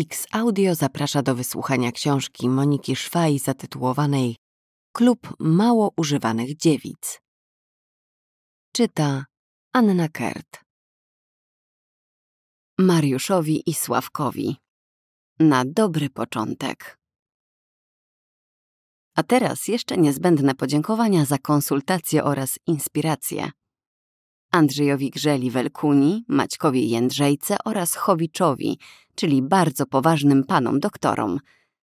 X Audio zaprasza do wysłuchania książki Moniki Szwaj zatytułowanej Klub mało używanych dziewic. Czyta Anna Kert. Mariuszowi i Sławkowi. Na dobry początek. A teraz jeszcze niezbędne podziękowania za konsultacje oraz inspiracje. Andrzejowi Grzeli Welkuni, Maćkowi Jędrzejce oraz Chowiczowi, czyli bardzo poważnym panom doktorom,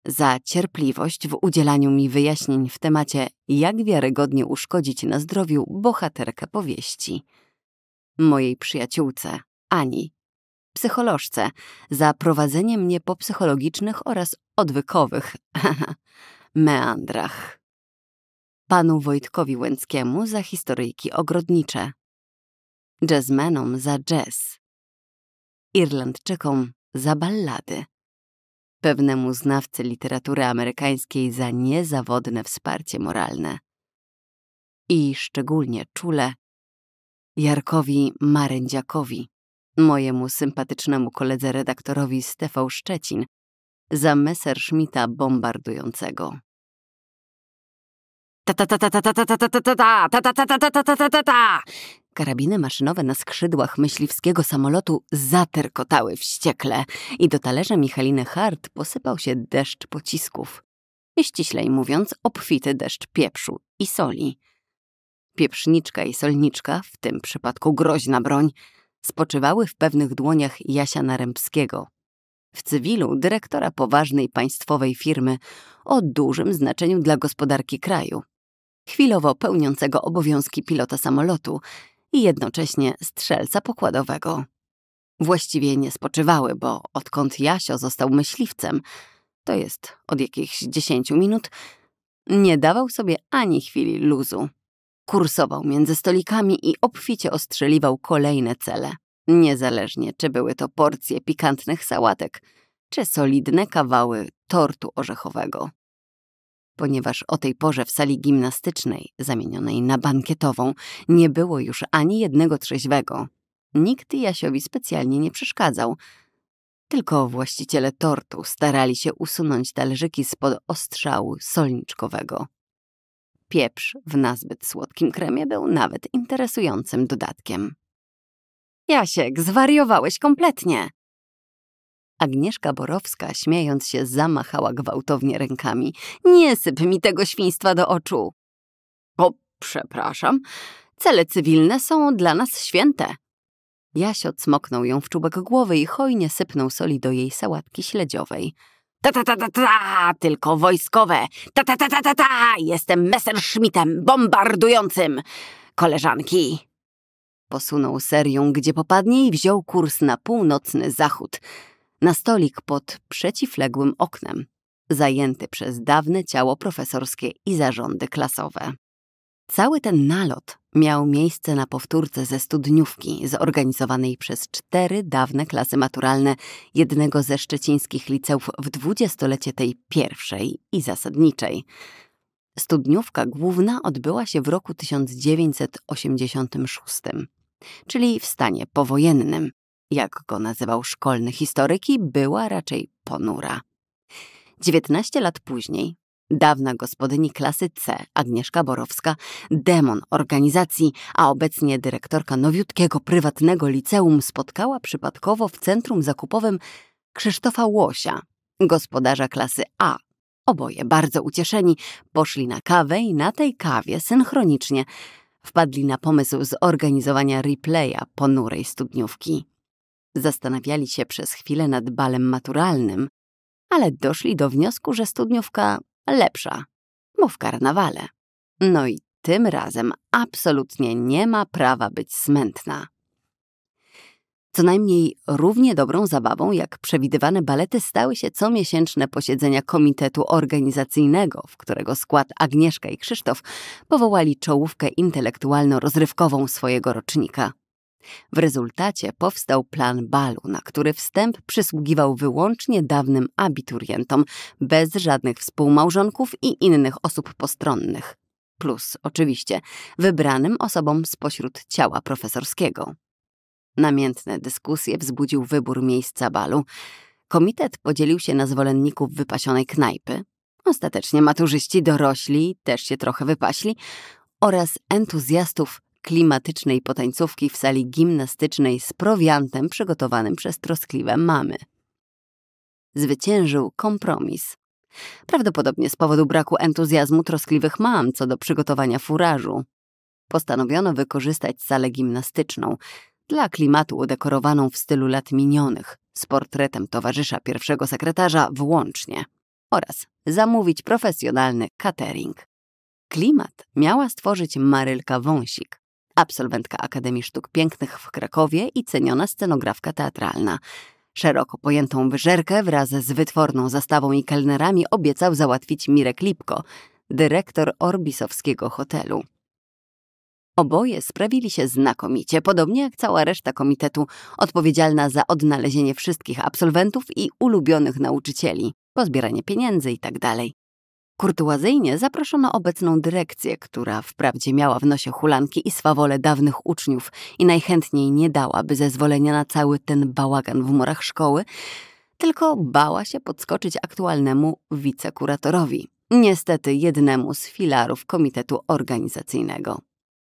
za cierpliwość w udzielaniu mi wyjaśnień w temacie, jak wiarygodnie uszkodzić na zdrowiu bohaterkę powieści. Mojej przyjaciółce, Ani, psycholożce, za prowadzenie mnie po psychologicznych oraz odwykowych meandrach. Panu Wojtkowi Łęckiemu za historyjki ogrodnicze, jazzmenom za jazz, Irlandczykom za ballady, pewnemu znawcy literatury amerykańskiej za niezawodne wsparcie moralne i szczególnie czule Jarkowi Marędziakowi, mojemu sympatycznemu koledze redaktorowi z Szczecin, za Messerschmitta bombardującego. Ta ta ta ta ta ta ta ta ta ta ta ta ta ta ta ta ta ta ta ta Karabiny maszynowe na skrzydłach myśliwskiego samolotu zaterkotały wściekle i do talerza Michaliny Hart posypał się deszcz pocisków. Ściślej mówiąc, obfity deszcz pieprzu i soli. Pieprzniczka i solniczka, w tym przypadku groźna broń, spoczywały w pewnych dłoniach Jasia Narębskiego, w cywilu dyrektora poważnej państwowej firmy o dużym znaczeniu dla gospodarki kraju, chwilowo pełniącego obowiązki pilota samolotu i jednocześnie strzelca pokładowego. Właściwie nie spoczywały, bo odkąd Jasio został myśliwcem, to jest od jakichś dziesięciu minut, nie dawał sobie ani chwili luzu. Kursował między stolikami i obficie ostrzeliwał kolejne cele, niezależnie czy były to porcje pikantnych sałatek, czy solidne kawały tortu orzechowego ponieważ o tej porze w sali gimnastycznej, zamienionej na bankietową, nie było już ani jednego trzeźwego. Nikt Jasiowi specjalnie nie przeszkadzał. Tylko właściciele tortu starali się usunąć talerzyki spod ostrzału solniczkowego. Pieprz w nazbyt słodkim kremie był nawet interesującym dodatkiem. Jasiek, zwariowałeś kompletnie! Agnieszka Borowska, śmiejąc się, zamachała gwałtownie rękami. Nie syp mi tego świństwa do oczu. O, przepraszam. Cele cywilne są dla nas święte. Jasio odsmoknął ją w czubek głowy i hojnie sypnął soli do jej sałatki śledziowej. Ta ta ta ta ta, tylko wojskowe. Ta ta ta ta ta ta, jestem Messerschmittem bombardującym. Koleżanki. Posunął serią, gdzie popadnie i wziął kurs na północny zachód na stolik pod przeciwległym oknem, zajęty przez dawne ciało profesorskie i zarządy klasowe. Cały ten nalot miał miejsce na powtórce ze studniówki zorganizowanej przez cztery dawne klasy maturalne jednego ze szczecińskich liceów w dwudziestolecie tej pierwszej i zasadniczej. Studniówka główna odbyła się w roku 1986, czyli w stanie powojennym, jak go nazywał szkolny historyki, była raczej ponura. 19 lat później, dawna gospodyni klasy C, Agnieszka Borowska, demon organizacji, a obecnie dyrektorka nowiutkiego prywatnego liceum, spotkała przypadkowo w centrum zakupowym Krzysztofa Łosia, gospodarza klasy A. Oboje bardzo ucieszeni poszli na kawę i na tej kawie synchronicznie wpadli na pomysł zorganizowania replaya ponurej studniówki. Zastanawiali się przez chwilę nad balem maturalnym, ale doszli do wniosku, że studniówka lepsza, bo w karnawale. No i tym razem absolutnie nie ma prawa być smętna. Co najmniej równie dobrą zabawą jak przewidywane balety stały się comiesięczne posiedzenia komitetu organizacyjnego, w którego skład Agnieszka i Krzysztof powołali czołówkę intelektualno-rozrywkową swojego rocznika. W rezultacie powstał plan balu, na który wstęp przysługiwał wyłącznie dawnym abiturientom, bez żadnych współmałżonków i innych osób postronnych. Plus, oczywiście, wybranym osobom spośród ciała profesorskiego. Namiętne dyskusje wzbudził wybór miejsca balu. Komitet podzielił się na zwolenników wypasionej knajpy. Ostatecznie maturzyści dorośli też się trochę wypaśli oraz entuzjastów klimatycznej potańcówki w sali gimnastycznej z prowiantem przygotowanym przez troskliwe mamy. Zwyciężył kompromis. Prawdopodobnie z powodu braku entuzjazmu troskliwych mam co do przygotowania furażu. Postanowiono wykorzystać salę gimnastyczną, dla klimatu udekorowaną w stylu lat minionych, z portretem towarzysza pierwszego sekretarza włącznie, oraz zamówić profesjonalny catering. Klimat miała stworzyć Marylka Wąsik, absolwentka Akademii Sztuk Pięknych w Krakowie i ceniona scenografka teatralna. Szeroko pojętą wyżerkę wraz z wytworną zastawą i kelnerami obiecał załatwić Mirek Lipko, dyrektor Orbisowskiego Hotelu. Oboje sprawili się znakomicie, podobnie jak cała reszta komitetu odpowiedzialna za odnalezienie wszystkich absolwentów i ulubionych nauczycieli, pozbieranie pieniędzy itd. Tak Kurtuazyjnie zaproszono obecną dyrekcję, która wprawdzie miała w nosie hulanki i swawole dawnych uczniów i najchętniej nie dałaby zezwolenia na cały ten bałagan w murach szkoły, tylko bała się podskoczyć aktualnemu wicekuratorowi, niestety jednemu z filarów komitetu organizacyjnego.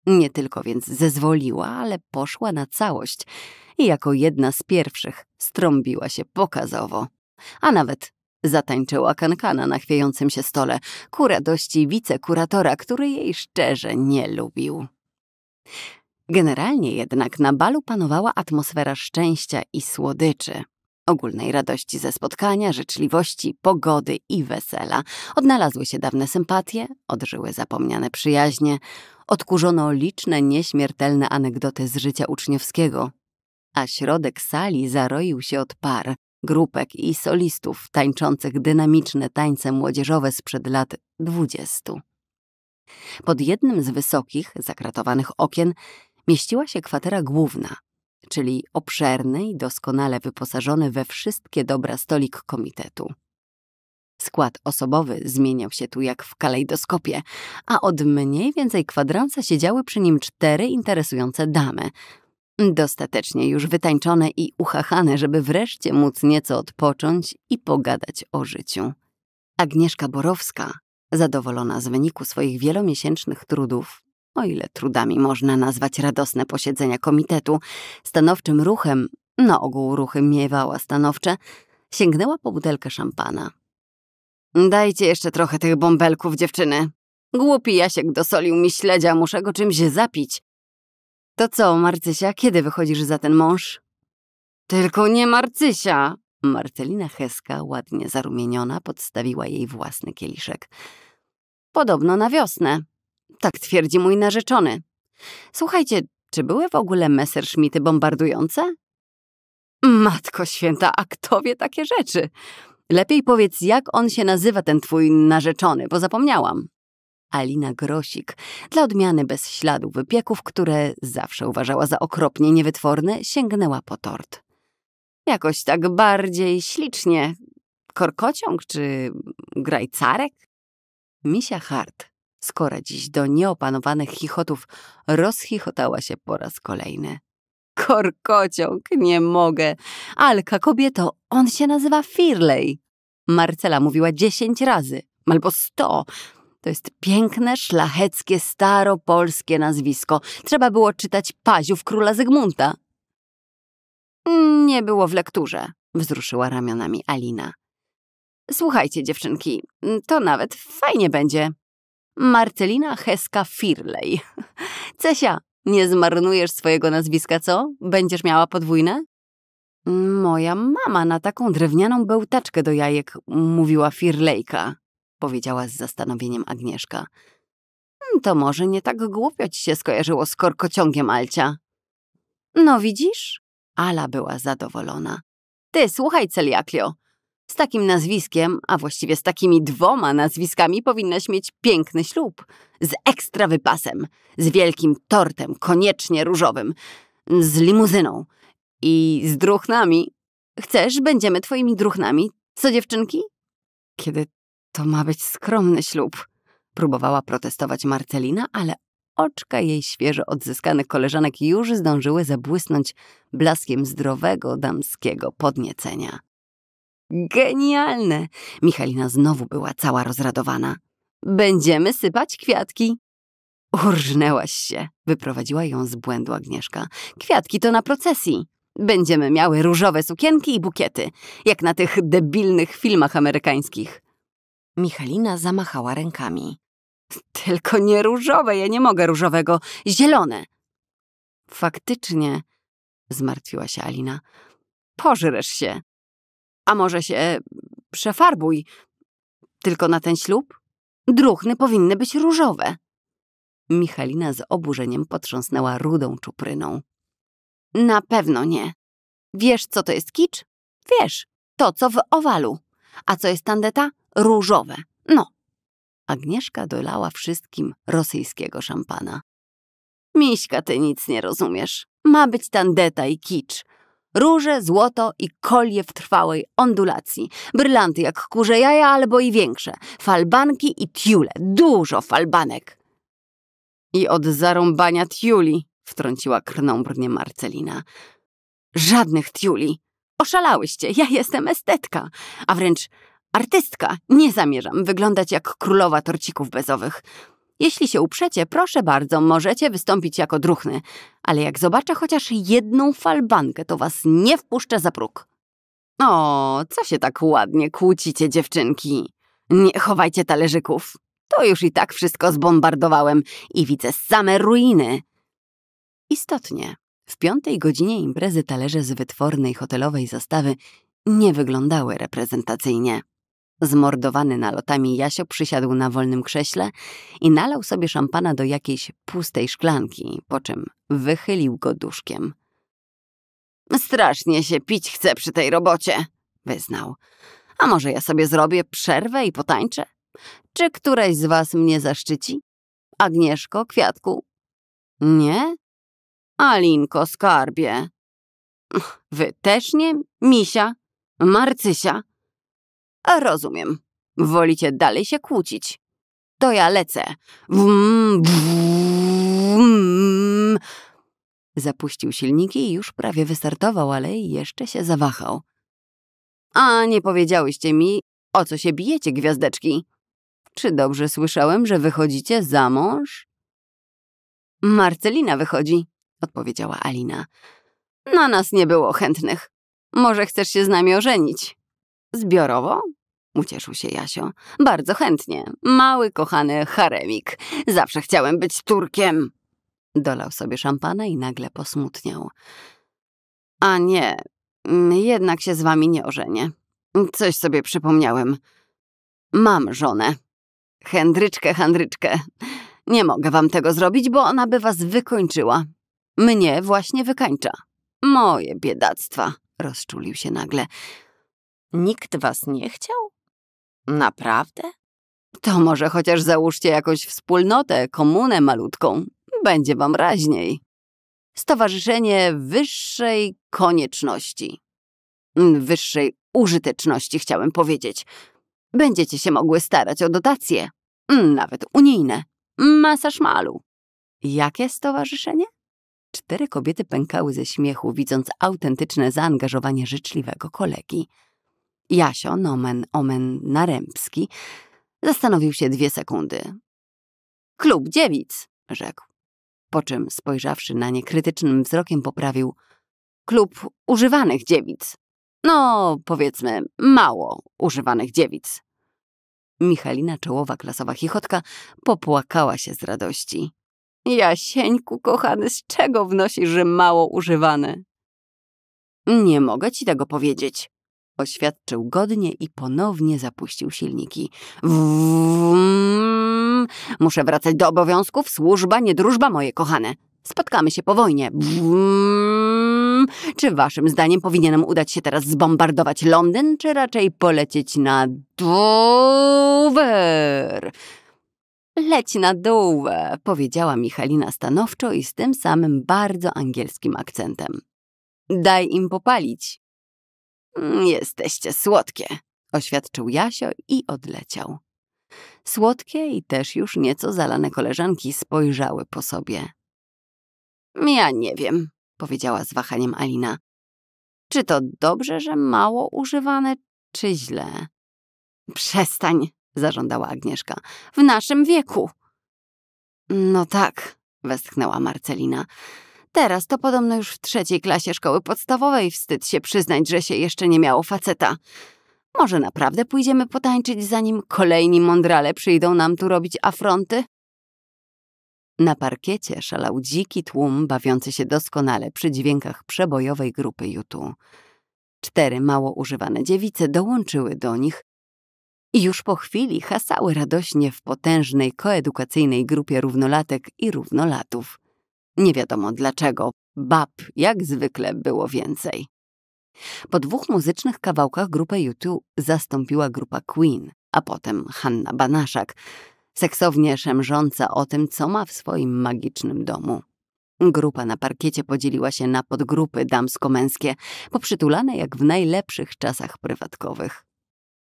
Nie tylko więc zezwoliła, ale poszła na całość i jako jedna z pierwszych strąbiła się pokazowo, a nawet Zatańczyła kankana na chwiejącym się stole, ku radości wicekuratora, który jej szczerze nie lubił. Generalnie jednak na balu panowała atmosfera szczęścia i słodyczy. Ogólnej radości ze spotkania, życzliwości, pogody i wesela. Odnalazły się dawne sympatie, odżyły zapomniane przyjaźnie, odkurzono liczne nieśmiertelne anegdoty z życia uczniowskiego, a środek sali zaroił się od par, grupek i solistów tańczących dynamiczne tańce młodzieżowe sprzed lat dwudziestu. Pod jednym z wysokich, zakratowanych okien mieściła się kwatera główna, czyli obszerny i doskonale wyposażony we wszystkie dobra stolik komitetu. Skład osobowy zmieniał się tu jak w kalejdoskopie, a od mniej więcej kwadransa siedziały przy nim cztery interesujące damy, Dostatecznie już wytańczone i uchachane, żeby wreszcie móc nieco odpocząć i pogadać o życiu. Agnieszka Borowska, zadowolona z wyniku swoich wielomiesięcznych trudów, o ile trudami można nazwać radosne posiedzenia komitetu, stanowczym ruchem, na ogół ruchy miewała stanowcze, sięgnęła po butelkę szampana. Dajcie jeszcze trochę tych bąbelków, dziewczyny. Głupi Jasiek dosolił mi śledzia, muszę go czymś zapić. To co, Marcysia, kiedy wychodzisz za ten mąż? Tylko nie Marcysia! Marcelina Heska, ładnie zarumieniona, podstawiła jej własny kieliszek. Podobno na wiosnę. Tak twierdzi mój narzeczony. Słuchajcie, czy były w ogóle Messerschmitty bombardujące? Matko święta, a kto wie takie rzeczy? Lepiej powiedz, jak on się nazywa, ten twój narzeczony, bo zapomniałam. Alina Grosik, dla odmiany bez śladu wypieków, które zawsze uważała za okropnie niewytworne, sięgnęła po tort. Jakoś tak bardziej ślicznie. Korkociąg czy grajcarek? Misia Hart, skora dziś do nieopanowanych chichotów, rozchichotała się po raz kolejny. Korkociąg, nie mogę. Alka, kobieto, on się nazywa Firley. Marcela mówiła dziesięć razy, albo sto. To jest piękne, szlacheckie, staropolskie nazwisko. Trzeba było czytać Paziów króla Zygmunta. Nie było w lekturze, wzruszyła ramionami Alina. Słuchajcie, dziewczynki, to nawet fajnie będzie. Marcelina Heska Firley. Cesia, nie zmarnujesz swojego nazwiska, co? Będziesz miała podwójne? Moja mama na taką drewnianą bełtaczkę do jajek, mówiła Firlejka powiedziała z zastanowieniem Agnieszka. Hmm, to może nie tak głupio ci się skojarzyło z korkociągiem, Alcia. No widzisz? Ala była zadowolona. Ty, słuchaj, Celiaklio. Z takim nazwiskiem, a właściwie z takimi dwoma nazwiskami powinnaś mieć piękny ślub. Z ekstra wypasem, z wielkim tortem, koniecznie różowym, z limuzyną i z druchnami. Chcesz, będziemy twoimi druchnami, co dziewczynki? Kiedy to ma być skromny ślub. Próbowała protestować Marcelina, ale oczka jej świeżo odzyskanych koleżanek już zdążyły zabłysnąć blaskiem zdrowego damskiego podniecenia. Genialne! Michalina znowu była cała rozradowana. Będziemy sypać kwiatki. Urżnęłaś się, wyprowadziła ją z błędu Agnieszka. Kwiatki to na procesji. Będziemy miały różowe sukienki i bukiety, jak na tych debilnych filmach amerykańskich. Michalina zamachała rękami. Tylko nie różowe, ja nie mogę różowego, zielone. Faktycznie, zmartwiła się Alina. Pożresz się. A może się przefarbuj. Tylko na ten ślub? Druchny powinny być różowe. Michalina z oburzeniem potrząsnęła rudą czupryną. Na pewno nie. Wiesz, co to jest kicz? Wiesz, to co w owalu. A co jest tandeta? różowe. No. Agnieszka dolała wszystkim rosyjskiego szampana. Miśka, ty nic nie rozumiesz. Ma być tandeta i kicz. Róże, złoto i kolie w trwałej ondulacji. Brylanty jak kurze jaja albo i większe. Falbanki i tiule. Dużo falbanek. I od zarąbania tiuli, wtrąciła krnąbrnie Marcelina. Żadnych tiuli. Oszalałyście, ja jestem estetka, a wręcz Artystka, nie zamierzam wyglądać jak królowa torcików bezowych. Jeśli się uprzecie, proszę bardzo, możecie wystąpić jako druchny, ale jak zobaczę chociaż jedną falbankę, to was nie wpuszczę za próg. O, co się tak ładnie kłócicie, dziewczynki. Nie chowajcie talerzyków. To już i tak wszystko zbombardowałem i widzę same ruiny. Istotnie, w piątej godzinie imprezy talerze z wytwornej hotelowej zastawy nie wyglądały reprezentacyjnie. Zmordowany nalotami Jasio przysiadł na wolnym krześle i nalał sobie szampana do jakiejś pustej szklanki, po czym wychylił go duszkiem. Strasznie się pić chcę przy tej robocie, wyznał. A może ja sobie zrobię przerwę i potańczę? Czy któraś z was mnie zaszczyci? Agnieszko, Kwiatku? Nie? Alinko, skarbie. Wy też nie? Misia? Marcysia? rozumiem. Wolicie dalej się kłócić. To ja lecę. Wum, wum. Zapuścił silniki i już prawie wystartował, ale jeszcze się zawahał. A nie powiedziałyście mi, o co się bijecie, gwiazdeczki? Czy dobrze słyszałem, że wychodzicie za mąż? Marcelina wychodzi, odpowiedziała Alina. Na nas nie było chętnych. Może chcesz się z nami ożenić? Zbiorowo? Ucieszył się Jasio. Bardzo chętnie. Mały, kochany haremik. Zawsze chciałem być Turkiem. Dolał sobie szampana i nagle posmutniał. A nie, jednak się z wami nie ożenię. Coś sobie przypomniałem. Mam żonę. Hendryczkę, Hendryczkę. Nie mogę wam tego zrobić, bo ona by was wykończyła. Mnie właśnie wykańcza. Moje biedactwa, rozczulił się nagle. Nikt was nie chciał? Naprawdę? To może chociaż załóżcie jakąś wspólnotę, komunę malutką. Będzie wam raźniej. Stowarzyszenie wyższej konieczności. Mm, wyższej użyteczności, chciałem powiedzieć. Będziecie się mogły starać o dotacje, mm, nawet unijne. Masaż malu. Jakie stowarzyszenie? Cztery kobiety pękały ze śmiechu, widząc autentyczne zaangażowanie życzliwego kolegi. Jasio, nomen no, omen narębski, zastanowił się dwie sekundy. Klub dziewic, rzekł. Po czym, spojrzawszy na nie krytycznym wzrokiem, poprawił klub używanych dziewic. No, powiedzmy, mało używanych dziewic. Michalina Czołowa, klasowa chichotka, popłakała się z radości. Jasieńku, kochany, z czego wnosisz, że mało używane? Nie mogę ci tego powiedzieć, oświadczył godnie i ponownie zapuścił silniki. Wum, muszę wracać do obowiązków, służba, nie drużba, moje kochane. Spotkamy się po wojnie. Wum, czy waszym zdaniem powinienem udać się teraz zbombardować Londyn, czy raczej polecieć na Dover? Leć na dół, powiedziała Michalina stanowczo i z tym samym bardzo angielskim akcentem. Daj im popalić, Mm, jesteście słodkie, oświadczył Jasio i odleciał. Słodkie i też już nieco zalane koleżanki spojrzały po sobie. Ja nie wiem, powiedziała z wahaniem Alina. Czy to dobrze, że mało używane, czy źle? Przestań, zażądała Agnieszka. W naszym wieku. No tak, westchnęła Marcelina. Teraz to podobno już w trzeciej klasie szkoły podstawowej wstyd się przyznać, że się jeszcze nie miało faceta. Może naprawdę pójdziemy potańczyć, zanim kolejni mądrale przyjdą nam tu robić afronty? Na parkiecie szalał dziki tłum, bawiący się doskonale przy dźwiękach przebojowej grupy Jutu. Cztery mało używane dziewice dołączyły do nich i już po chwili hasały radośnie w potężnej koedukacyjnej grupie równolatek i równolatów. Nie wiadomo dlaczego, bab jak zwykle było więcej. Po dwóch muzycznych kawałkach grupę YouTube zastąpiła grupa Queen, a potem Hanna Banaszak, seksownie szemrząca o tym, co ma w swoim magicznym domu. Grupa na parkiecie podzieliła się na podgrupy damsko-męskie, poprzytulane jak w najlepszych czasach prywatkowych.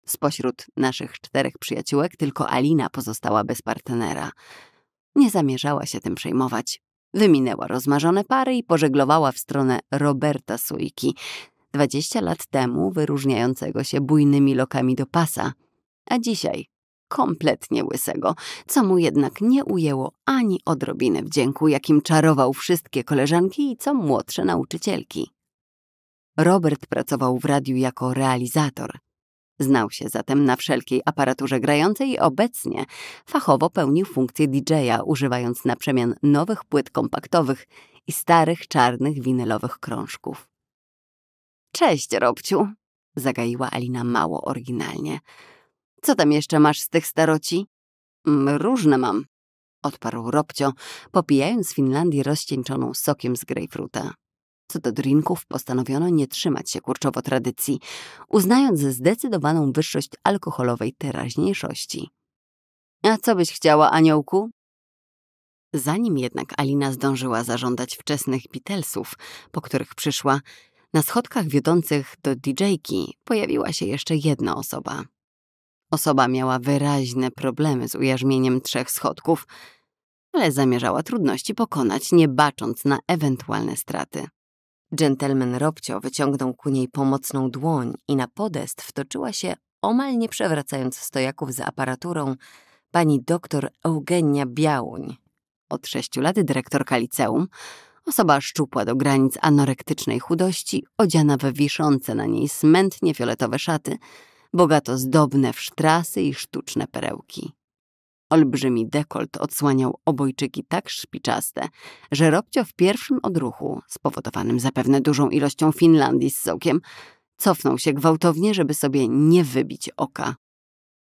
Spośród naszych czterech przyjaciółek tylko Alina pozostała bez partnera. Nie zamierzała się tym przejmować. Wyminęła rozmarzone pary i pożeglowała w stronę Roberta Sujki, dwadzieścia lat temu wyróżniającego się bujnymi lokami do pasa, a dzisiaj kompletnie łysego, co mu jednak nie ujęło ani odrobiny wdzięku, jakim czarował wszystkie koleżanki i co młodsze nauczycielki. Robert pracował w radiu jako realizator, Znał się zatem na wszelkiej aparaturze grającej i obecnie fachowo pełnił funkcję DJ-a, używając na przemian nowych płyt kompaktowych i starych czarnych winylowych krążków. Cześć, Robciu, zagaiła Alina mało oryginalnie. Co tam jeszcze masz z tych staroci? Mm, różne mam, odparł Robcio, popijając z Finlandii rozcieńczoną sokiem z grejpfruta. Co do drinków postanowiono nie trzymać się kurczowo tradycji, uznając zdecydowaną wyższość alkoholowej teraźniejszości. A co byś chciała, aniołku? Zanim jednak Alina zdążyła zażądać wczesnych Beatlesów, po których przyszła, na schodkach wiodących do DJ-ki pojawiła się jeszcze jedna osoba. Osoba miała wyraźne problemy z ujarzmieniem trzech schodków, ale zamierzała trudności pokonać, nie bacząc na ewentualne straty. Dżentelmen Robcio wyciągnął ku niej pomocną dłoń i na podest wtoczyła się, omal nie przewracając stojaków z aparaturą, pani doktor Eugenia Białuń. Od sześciu lat dyrektorka liceum, osoba szczupła do granic anorektycznej chudości, odziana we wiszące na niej smętnie fioletowe szaty, bogato zdobne w sztrasy i sztuczne perełki. Olbrzymi dekolt odsłaniał obojczyki tak szpiczaste, że Robcio w pierwszym odruchu, spowodowanym zapewne dużą ilością Finlandii z sokiem, cofnął się gwałtownie, żeby sobie nie wybić oka.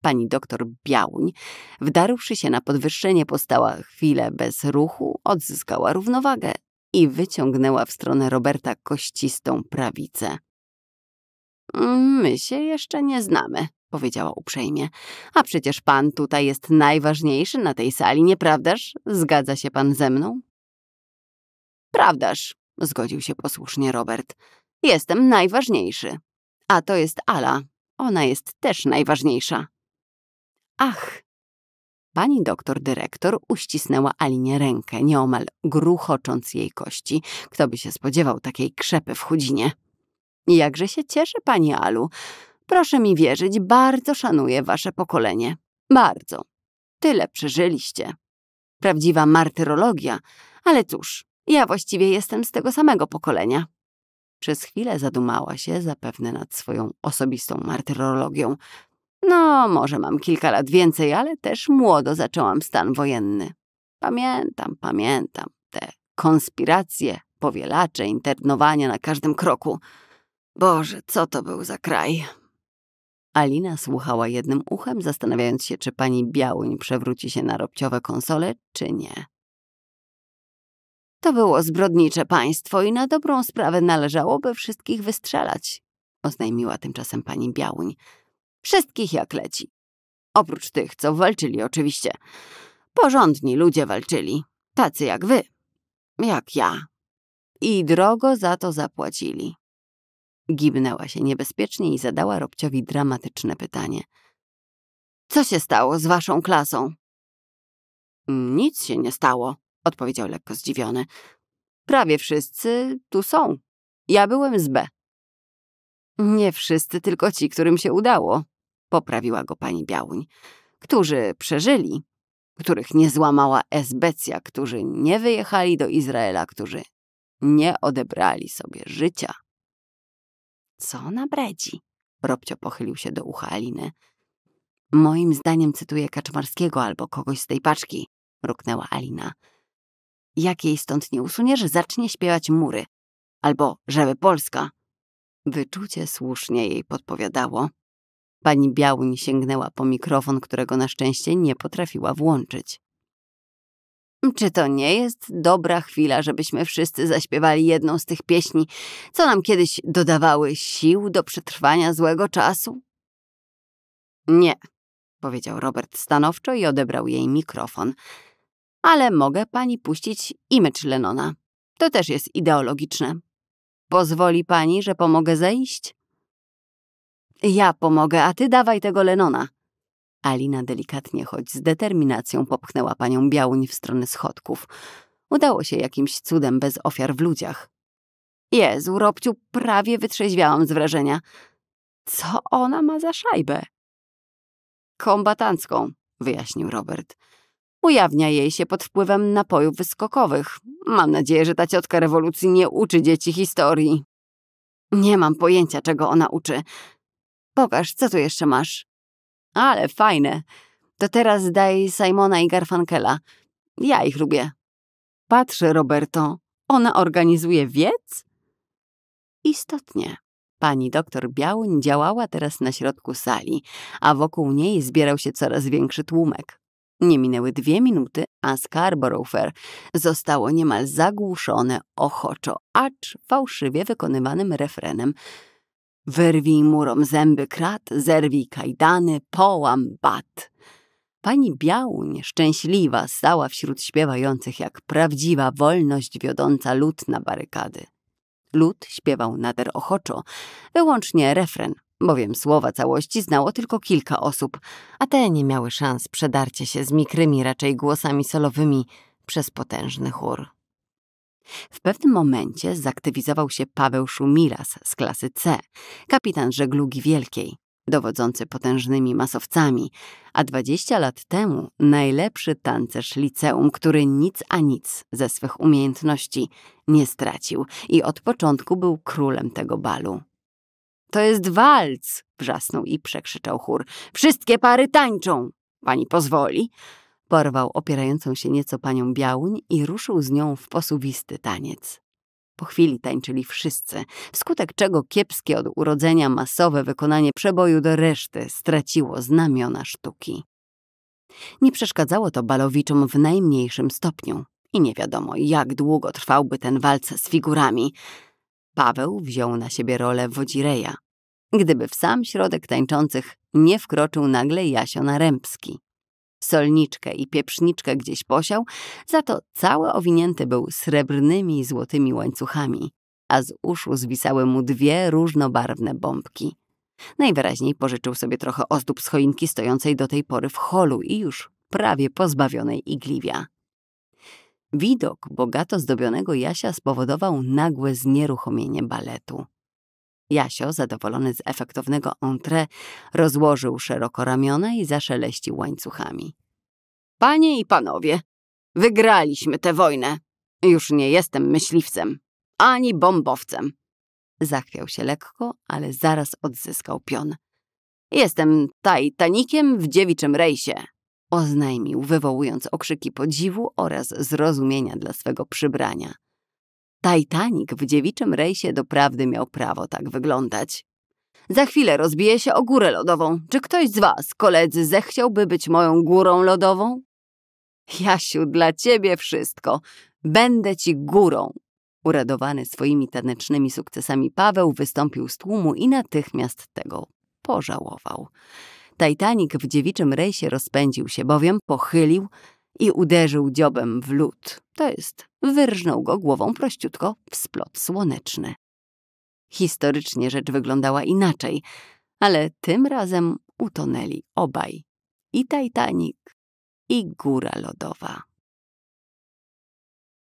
Pani doktor Białń, wdarłszy się na podwyższenie, postała chwilę bez ruchu, odzyskała równowagę i wyciągnęła w stronę Roberta kościstą prawicę. My się jeszcze nie znamy, powiedziała uprzejmie. A przecież pan tutaj jest najważniejszy na tej sali, nieprawdaż? Zgadza się pan ze mną? Prawdaż, zgodził się posłusznie Robert. Jestem najważniejszy. A to jest Ala. Ona jest też najważniejsza. Ach! Pani doktor dyrektor uścisnęła Alinie rękę, nieomal gruchocząc jej kości. Kto by się spodziewał takiej krzepy w chudzinie? Jakże się cieszę, pani Alu. Proszę mi wierzyć, bardzo szanuję wasze pokolenie. Bardzo. Tyle przeżyliście. Prawdziwa martyrologia, ale cóż, ja właściwie jestem z tego samego pokolenia. Przez chwilę zadumała się, zapewne nad swoją osobistą martyrologią. No, może mam kilka lat więcej, ale też młodo zaczęłam stan wojenny. Pamiętam, pamiętam te konspiracje, powielacze, internowania na każdym kroku. Boże, co to był za kraj? Alina słuchała jednym uchem, zastanawiając się, czy pani Białyń przewróci się na robciowe konsole, czy nie. To było zbrodnicze państwo i na dobrą sprawę należałoby wszystkich wystrzelać, oznajmiła tymczasem pani Białyń Wszystkich jak leci. Oprócz tych, co walczyli oczywiście. Porządni ludzie walczyli, tacy jak wy, jak ja. I drogo za to zapłacili. Gibnęła się niebezpiecznie i zadała Robciowi dramatyczne pytanie. Co się stało z waszą klasą? Nic się nie stało, odpowiedział lekko zdziwiony. Prawie wszyscy tu są. Ja byłem z B. Nie wszyscy, tylko ci, którym się udało, poprawiła go pani Białuń. Którzy przeżyli, których nie złamała esbecja, którzy nie wyjechali do Izraela, którzy nie odebrali sobie życia. Co ona bredzi? Robcio pochylił się do ucha Aliny. Moim zdaniem cytuję Kaczmarskiego albo kogoś z tej paczki, mruknęła Alina. Jak jej stąd nie usuniesz, zacznie śpiewać mury. Albo żeby Polska. Wyczucie słusznie jej podpowiadało. Pani Białuń sięgnęła po mikrofon, którego na szczęście nie potrafiła włączyć. Czy to nie jest dobra chwila, żebyśmy wszyscy zaśpiewali jedną z tych pieśni, co nam kiedyś dodawały sił do przetrwania złego czasu? Nie, powiedział Robert stanowczo i odebrał jej mikrofon. Ale mogę pani puścić image Lenona. To też jest ideologiczne. Pozwoli pani, że pomogę zejść? Ja pomogę, a ty dawaj tego Lenona, Alina delikatnie, choć z determinacją popchnęła panią Białuń w stronę schodków. Udało się jakimś cudem bez ofiar w ludziach. Jezu, Robciu, prawie wytrzeźwiałam z wrażenia. Co ona ma za szajbę? Kombatancką, wyjaśnił Robert. Ujawnia jej się pod wpływem napojów wyskokowych. Mam nadzieję, że ta ciotka rewolucji nie uczy dzieci historii. Nie mam pojęcia, czego ona uczy. Pokaż, co tu jeszcze masz. Ale fajne. To teraz daj Simona i Garfankela. Ja ich lubię. Patrzę, Roberto, ona organizuje wiec? Istotnie. Pani doktor Białyń działała teraz na środku sali, a wokół niej zbierał się coraz większy tłumek. Nie minęły dwie minuty, a Scarborough zostało niemal zagłuszone ochoczo, acz fałszywie wykonywanym refrenem – Wyrwij murom zęby krat, zerwij kajdany, połam bat. Pani Białuń, szczęśliwa, stała wśród śpiewających jak prawdziwa wolność wiodąca lud na barykady. Lud śpiewał nader ochoczo, wyłącznie refren, bowiem słowa całości znało tylko kilka osób, a te nie miały szans przedarcia się z mikrymi raczej głosami solowymi przez potężny chór. W pewnym momencie zaktywizował się Paweł Szumilas z klasy C, kapitan żeglugi wielkiej, dowodzący potężnymi masowcami, a 20 lat temu najlepszy tancerz liceum, który nic a nic ze swych umiejętności nie stracił i od początku był królem tego balu. To jest walc! wrzasnął i przekrzyczał chór. Wszystkie pary tańczą! Pani pozwoli? Porwał opierającą się nieco panią Białuń i ruszył z nią w posuwisty taniec. Po chwili tańczyli wszyscy, wskutek czego kiepskie od urodzenia masowe wykonanie przeboju do reszty straciło znamiona sztuki. Nie przeszkadzało to balowiczom w najmniejszym stopniu i nie wiadomo, jak długo trwałby ten walc z figurami. Paweł wziął na siebie rolę wodzireja, gdyby w sam środek tańczących nie wkroczył nagle Jasio Narębski solniczkę i pieprzniczkę gdzieś posiał, za to cały owinięty był srebrnymi i złotymi łańcuchami, a z uszu zwisały mu dwie różnobarwne bombki. Najwyraźniej pożyczył sobie trochę ozdób z choinki stojącej do tej pory w holu i już prawie pozbawionej igliwia. Widok bogato zdobionego Jasia spowodował nagłe znieruchomienie baletu. Jasio, zadowolony z efektownego entre, rozłożył szeroko ramiona i zaszeleścił łańcuchami. Panie i panowie, wygraliśmy tę wojnę. Już nie jestem myśliwcem, ani bombowcem. Zachwiał się lekko, ale zaraz odzyskał pion. Jestem tajtanikiem w dziewiczym rejsie, oznajmił, wywołując okrzyki podziwu oraz zrozumienia dla swego przybrania. Titanic w dziewiczym rejsie doprawdy miał prawo tak wyglądać. Za chwilę rozbije się o górę lodową. Czy ktoś z was, koledzy, zechciałby być moją górą lodową? Jasiu, dla ciebie wszystko. Będę ci górą. Uradowany swoimi tanecznymi sukcesami Paweł wystąpił z tłumu i natychmiast tego pożałował. Titanic w dziewiczym rejsie rozpędził się, bowiem pochylił i uderzył dziobem w lód, to jest wyrżnął go głową prościutko w splot słoneczny. Historycznie rzecz wyglądała inaczej, ale tym razem utonęli obaj, i Titanic, i góra lodowa.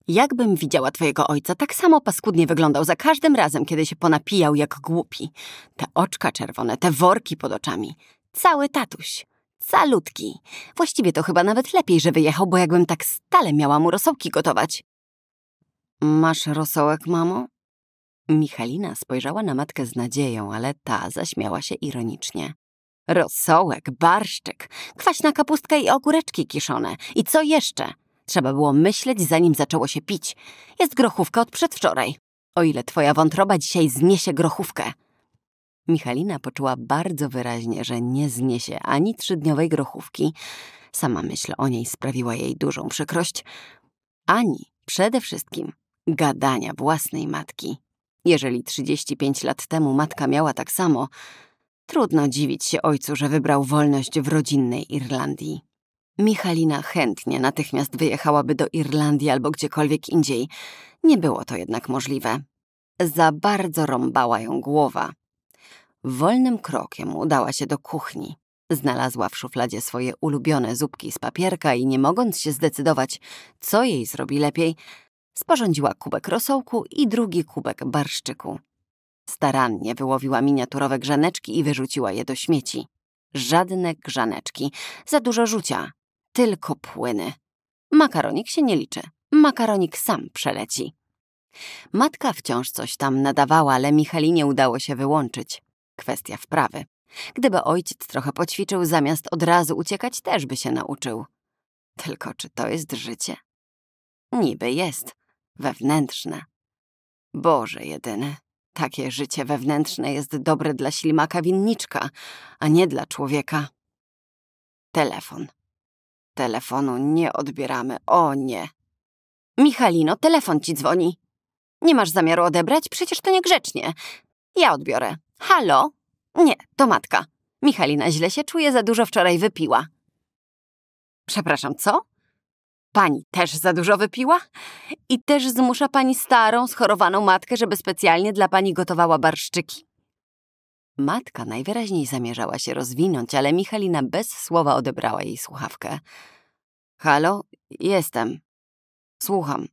Jakbym widziała twojego ojca, tak samo paskudnie wyglądał za każdym razem, kiedy się ponapijał jak głupi. Te oczka czerwone, te worki pod oczami. Cały tatuś. Salutki. Właściwie to chyba nawet lepiej, że wyjechał, bo jakbym tak stale miała mu rosołki gotować. Masz rosołek, mamo? Michalina spojrzała na matkę z nadzieją, ale ta zaśmiała się ironicznie. Rosołek, barszczyk, kwaśna kapustka i ogóreczki kiszone. I co jeszcze? Trzeba było myśleć, zanim zaczęło się pić. Jest grochówka od przedwczoraj. O ile twoja wątroba dzisiaj zniesie grochówkę. Michalina poczuła bardzo wyraźnie, że nie zniesie ani trzydniowej grochówki. Sama myśl o niej sprawiła jej dużą przykrość. Ani przede wszystkim gadania własnej matki. Jeżeli 35 lat temu matka miała tak samo, trudno dziwić się ojcu, że wybrał wolność w rodzinnej Irlandii. Michalina chętnie natychmiast wyjechałaby do Irlandii albo gdziekolwiek indziej. Nie było to jednak możliwe. Za bardzo rąbała ją głowa, Wolnym krokiem udała się do kuchni. Znalazła w szufladzie swoje ulubione zupki z papierka i nie mogąc się zdecydować, co jej zrobi lepiej, sporządziła kubek rosołku i drugi kubek barszczyku. Starannie wyłowiła miniaturowe grzaneczki i wyrzuciła je do śmieci. Żadne grzaneczki, za dużo rzucia, tylko płyny. Makaronik się nie liczy, makaronik sam przeleci. Matka wciąż coś tam nadawała, ale Michalinie udało się wyłączyć. Kwestia wprawy. Gdyby ojciec trochę poćwiczył, zamiast od razu uciekać, też by się nauczył. Tylko czy to jest życie? Niby jest. Wewnętrzne. Boże jedyny. Takie życie wewnętrzne jest dobre dla ślimaka winniczka, a nie dla człowieka. Telefon. Telefonu nie odbieramy, o nie. Michalino, telefon ci dzwoni. Nie masz zamiaru odebrać? Przecież to niegrzecznie. Ja odbiorę. Halo? Nie, to matka. Michalina źle się czuje, za dużo wczoraj wypiła. Przepraszam, co? Pani też za dużo wypiła? I też zmusza pani starą, schorowaną matkę, żeby specjalnie dla pani gotowała barszczyki. Matka najwyraźniej zamierzała się rozwinąć, ale Michalina bez słowa odebrała jej słuchawkę. Halo, jestem. Słucham.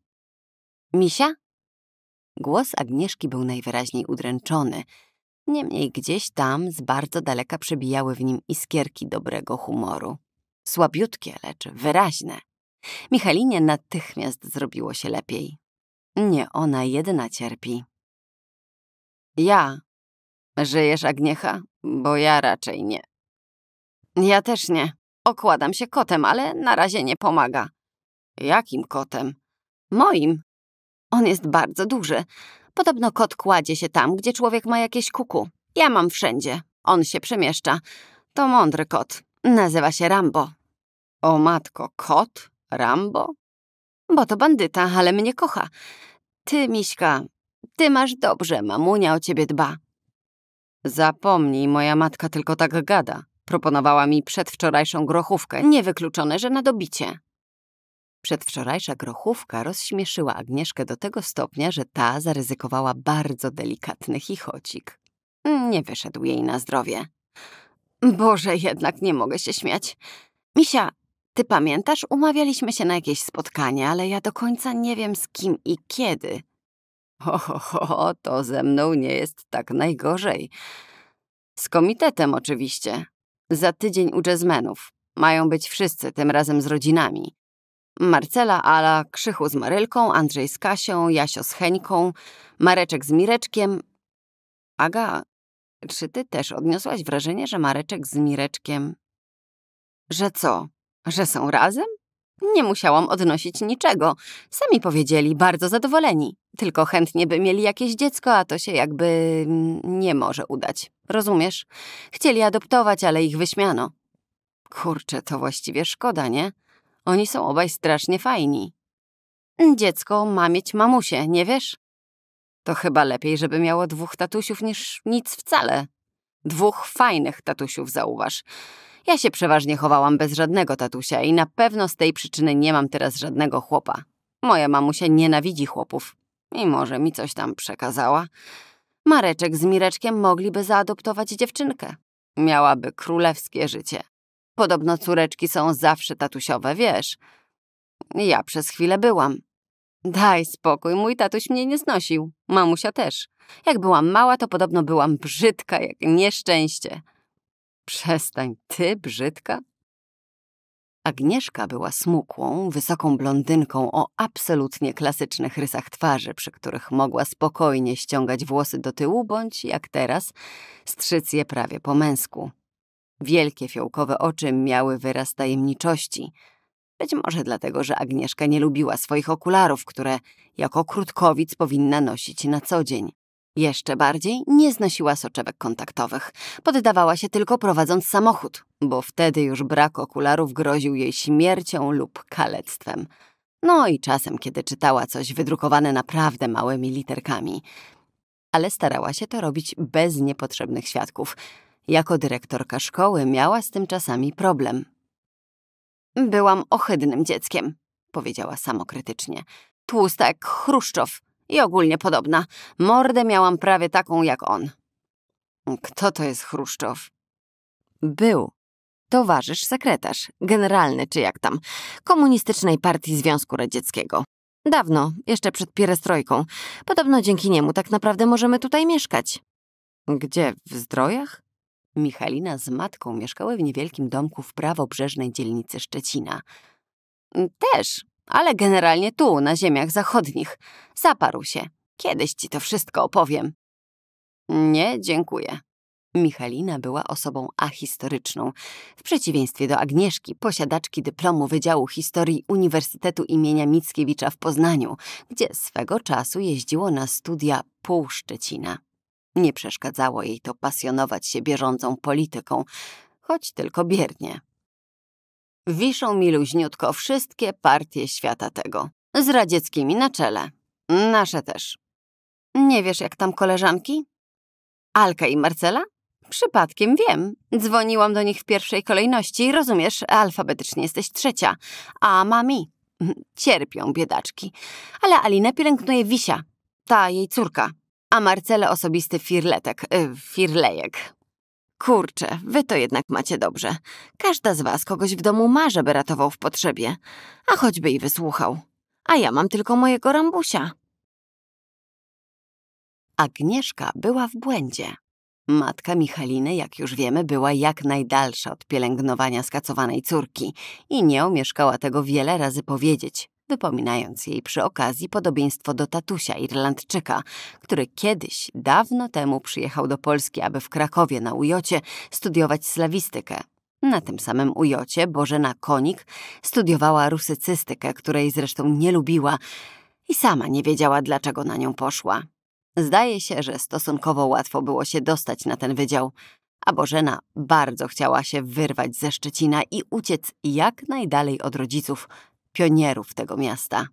Misia? Głos Agnieszki był najwyraźniej udręczony. Niemniej gdzieś tam z bardzo daleka przebijały w nim iskierki dobrego humoru. Słabiutkie, lecz wyraźne. Michalinie natychmiast zrobiło się lepiej. Nie ona jedyna cierpi. Ja. Żyjesz, Agniecha? Bo ja raczej nie. Ja też nie. Okładam się kotem, ale na razie nie pomaga. Jakim kotem? Moim. On jest bardzo duży. Podobno kot kładzie się tam, gdzie człowiek ma jakieś kuku. Ja mam wszędzie. On się przemieszcza. To mądry kot. Nazywa się Rambo. O matko, kot? Rambo? Bo to bandyta, ale mnie kocha. Ty, Miśka, ty masz dobrze, mamunia o ciebie dba. Zapomnij, moja matka tylko tak gada. Proponowała mi przedwczorajszą grochówkę, niewykluczone, że na dobicie. Przedwczorajsza grochówka rozśmieszyła Agnieszkę do tego stopnia, że ta zaryzykowała bardzo delikatny chichocik. Nie wyszedł jej na zdrowie. Boże, jednak nie mogę się śmiać. Misia, ty pamiętasz, umawialiśmy się na jakieś spotkanie, ale ja do końca nie wiem z kim i kiedy. Ho, ho, ho, to ze mną nie jest tak najgorzej. Z komitetem oczywiście. Za tydzień u jazzmenów. Mają być wszyscy, tym razem z rodzinami. Marcela, Ala, Krzychu z Marylką, Andrzej z Kasią, Jasio z Heńką, Mareczek z Mireczkiem. Aga, czy ty też odniosłaś wrażenie, że Mareczek z Mireczkiem... Że co? Że są razem? Nie musiałam odnosić niczego. Sami powiedzieli, bardzo zadowoleni. Tylko chętnie by mieli jakieś dziecko, a to się jakby nie może udać. Rozumiesz? Chcieli adoptować, ale ich wyśmiano. Kurczę, to właściwie szkoda, nie? Oni są obaj strasznie fajni. Dziecko ma mieć mamusię, nie wiesz? To chyba lepiej, żeby miało dwóch tatusiów niż nic wcale. Dwóch fajnych tatusiów, zauważ. Ja się przeważnie chowałam bez żadnego tatusia i na pewno z tej przyczyny nie mam teraz żadnego chłopa. Moja mamusia nienawidzi chłopów. I może mi coś tam przekazała. Mareczek z Mireczkiem mogliby zaadoptować dziewczynkę. Miałaby królewskie życie. Podobno córeczki są zawsze tatusiowe, wiesz. Ja przez chwilę byłam. Daj spokój, mój tatuś mnie nie znosił. Mamusia też. Jak byłam mała, to podobno byłam brzydka jak nieszczęście. Przestań, ty brzydka? Agnieszka była smukłą, wysoką blondynką o absolutnie klasycznych rysach twarzy, przy których mogła spokojnie ściągać włosy do tyłu bądź, jak teraz, strzyc je prawie po męsku. Wielkie fiołkowe oczy miały wyraz tajemniczości. Być może dlatego, że Agnieszka nie lubiła swoich okularów, które jako krótkowic powinna nosić na co dzień. Jeszcze bardziej nie znosiła soczewek kontaktowych. Poddawała się tylko prowadząc samochód, bo wtedy już brak okularów groził jej śmiercią lub kalectwem. No i czasem, kiedy czytała coś wydrukowane naprawdę małymi literkami. Ale starała się to robić bez niepotrzebnych świadków – jako dyrektorka szkoły miała z tym czasami problem. Byłam ohydnym dzieckiem, powiedziała samokrytycznie. Tłusta jak chruszczow i ogólnie podobna. Mordę miałam prawie taką jak on. Kto to jest chruszczow? Był. Towarzysz sekretarz, generalny czy jak tam, komunistycznej partii Związku Radzieckiego. Dawno, jeszcze przed pierestrojką. Podobno dzięki niemu tak naprawdę możemy tutaj mieszkać. Gdzie, w zdrojach? Michalina z matką mieszkały w niewielkim domku w prawobrzeżnej dzielnicy Szczecina. Mm, też, ale generalnie tu, na ziemiach zachodnich. Zaparł się. Kiedyś ci to wszystko opowiem. Nie, dziękuję. Michalina była osobą ahistoryczną, w przeciwieństwie do Agnieszki, posiadaczki dyplomu Wydziału Historii Uniwersytetu imienia Mickiewicza w Poznaniu, gdzie swego czasu jeździło na studia pół Szczecina. Nie przeszkadzało jej to pasjonować się bieżącą polityką, choć tylko biernie. Wiszą mi luźniutko wszystkie partie świata tego, z radzieckimi na czele. Nasze też. Nie wiesz, jak tam koleżanki? Alka i Marcela? Przypadkiem wiem. Dzwoniłam do nich w pierwszej kolejności, rozumiesz, alfabetycznie jesteś trzecia, a mami. Cierpią biedaczki. Ale Alinę pielęgnuje Wisia, ta jej córka a Marcele osobisty firletek, y, firlejek. Kurczę, wy to jednak macie dobrze. Każda z was kogoś w domu ma, żeby ratował w potrzebie, a choćby i wysłuchał. A ja mam tylko mojego rambusia. Agnieszka była w błędzie. Matka Michaliny, jak już wiemy, była jak najdalsza od pielęgnowania skacowanej córki i nie omieszkała tego wiele razy powiedzieć wypominając jej przy okazji podobieństwo do tatusia Irlandczyka, który kiedyś, dawno temu przyjechał do Polski, aby w Krakowie na Ujocie studiować slawistykę. Na tym samym Ujocie Bożena Konik studiowała rusycystykę, której zresztą nie lubiła i sama nie wiedziała, dlaczego na nią poszła. Zdaje się, że stosunkowo łatwo było się dostać na ten wydział, a Bożena bardzo chciała się wyrwać ze Szczecina i uciec jak najdalej od rodziców – pionierów tego miasta.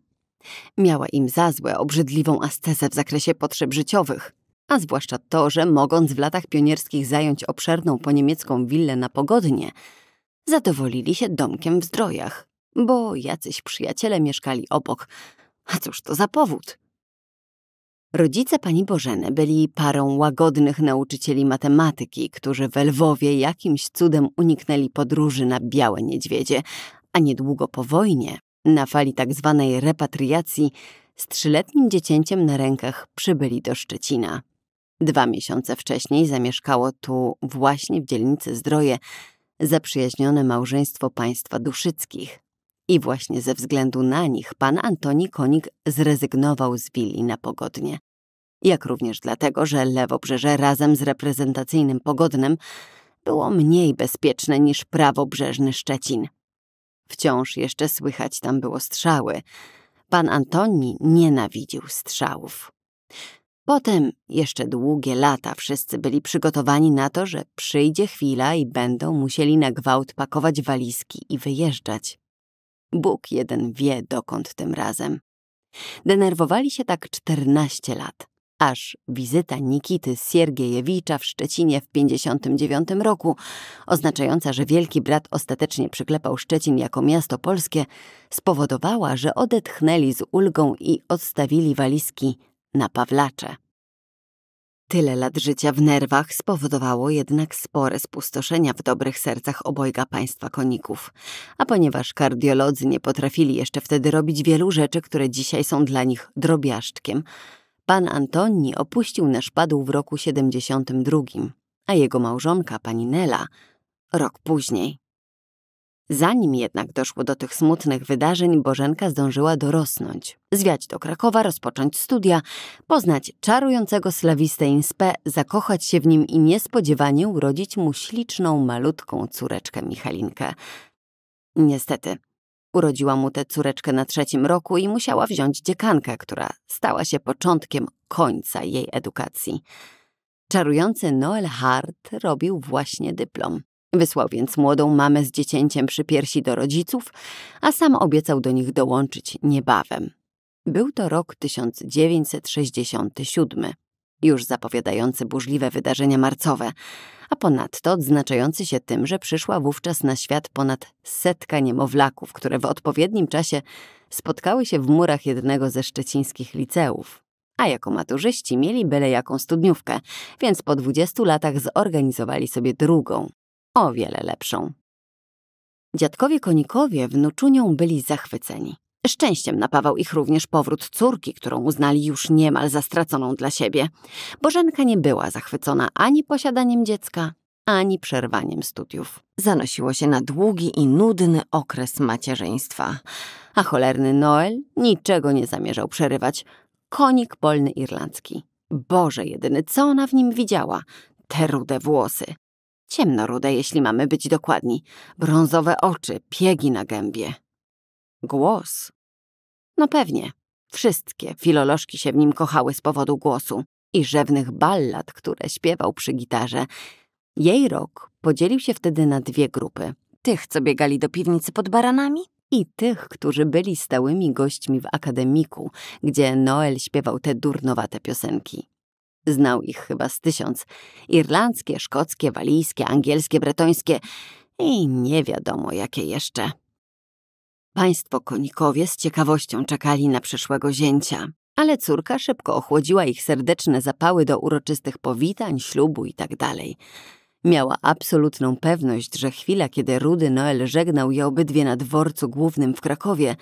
Miała im za złe obrzydliwą ascezę w zakresie potrzeb życiowych, a zwłaszcza to, że mogąc w latach pionierskich zająć obszerną poniemiecką willę na pogodnie, zadowolili się domkiem w zdrojach, bo jacyś przyjaciele mieszkali obok. A cóż to za powód? Rodzice pani Bożeny byli parą łagodnych nauczycieli matematyki, którzy we Lwowie jakimś cudem uniknęli podróży na Białe Niedźwiedzie, a niedługo po wojnie na fali tak zwanej repatriacji z trzyletnim dziecięciem na rękach przybyli do Szczecina. Dwa miesiące wcześniej zamieszkało tu właśnie w dzielnicy Zdroje zaprzyjaźnione małżeństwo państwa Duszyckich. I właśnie ze względu na nich pan Antoni Konik zrezygnował z willi na Pogodnie. Jak również dlatego, że Lewobrzeże razem z reprezentacyjnym Pogodnem było mniej bezpieczne niż prawobrzeżny Szczecin. Wciąż jeszcze słychać tam było strzały. Pan Antoni nienawidził strzałów. Potem jeszcze długie lata wszyscy byli przygotowani na to, że przyjdzie chwila i będą musieli na gwałt pakować walizki i wyjeżdżać. Bóg jeden wie, dokąd tym razem. Denerwowali się tak czternaście lat aż wizyta Nikity Siergiejewicza w Szczecinie w 1959 roku, oznaczająca, że Wielki Brat ostatecznie przyklepał Szczecin jako miasto polskie, spowodowała, że odetchnęli z ulgą i odstawili walizki na Pawlacze. Tyle lat życia w nerwach spowodowało jednak spore spustoszenia w dobrych sercach obojga państwa koników. A ponieważ kardiolodzy nie potrafili jeszcze wtedy robić wielu rzeczy, które dzisiaj są dla nich drobiażdżkiem, Pan Antoni opuścił nasz padł w roku 72, a jego małżonka, pani Nela, rok później. Zanim jednak doszło do tych smutnych wydarzeń, Bożenka zdążyła dorosnąć, zwiać do Krakowa, rozpocząć studia, poznać czarującego slawistę inspe, zakochać się w nim i niespodziewanie urodzić mu śliczną, malutką córeczkę Michalinkę. Niestety, Urodziła mu tę córeczkę na trzecim roku i musiała wziąć dziekankę, która stała się początkiem końca jej edukacji. Czarujący Noel Hart robił właśnie dyplom. Wysłał więc młodą mamę z dziecięciem przy piersi do rodziców, a sam obiecał do nich dołączyć niebawem. Był to rok 1967 już zapowiadający burzliwe wydarzenia marcowe, a ponadto odznaczający się tym, że przyszła wówczas na świat ponad setka niemowlaków, które w odpowiednim czasie spotkały się w murach jednego ze szczecińskich liceów. A jako maturzyści mieli byle jaką studniówkę, więc po 20 latach zorganizowali sobie drugą, o wiele lepszą. Dziadkowie konikowie wnuczunią byli zachwyceni. Szczęściem napawał ich również powrót córki, którą uznali już niemal za straconą dla siebie. Bożenka nie była zachwycona ani posiadaniem dziecka, ani przerwaniem studiów. Zanosiło się na długi i nudny okres macierzyństwa, a cholerny Noel niczego nie zamierzał przerywać. Konik polny irlandzki. Boże jedyny, co ona w nim widziała? Te rude włosy. Ciemnorude, jeśli mamy być dokładni. Brązowe oczy, piegi na gębie. Głos, no pewnie. Wszystkie filolożki się w nim kochały z powodu głosu i rzewnych ballad, które śpiewał przy gitarze. Jej rok podzielił się wtedy na dwie grupy. Tych, co biegali do piwnicy pod baranami i tych, którzy byli stałymi gośćmi w akademiku, gdzie Noel śpiewał te durnowate piosenki. Znał ich chyba z tysiąc. Irlandzkie, szkockie, walijskie, angielskie, bretońskie i nie wiadomo jakie jeszcze. Państwo konikowie z ciekawością czekali na przyszłego zięcia, ale córka szybko ochłodziła ich serdeczne zapały do uroczystych powitań, ślubu itd. Tak Miała absolutną pewność, że chwila, kiedy Rudy Noel żegnał je obydwie na dworcu głównym w Krakowie,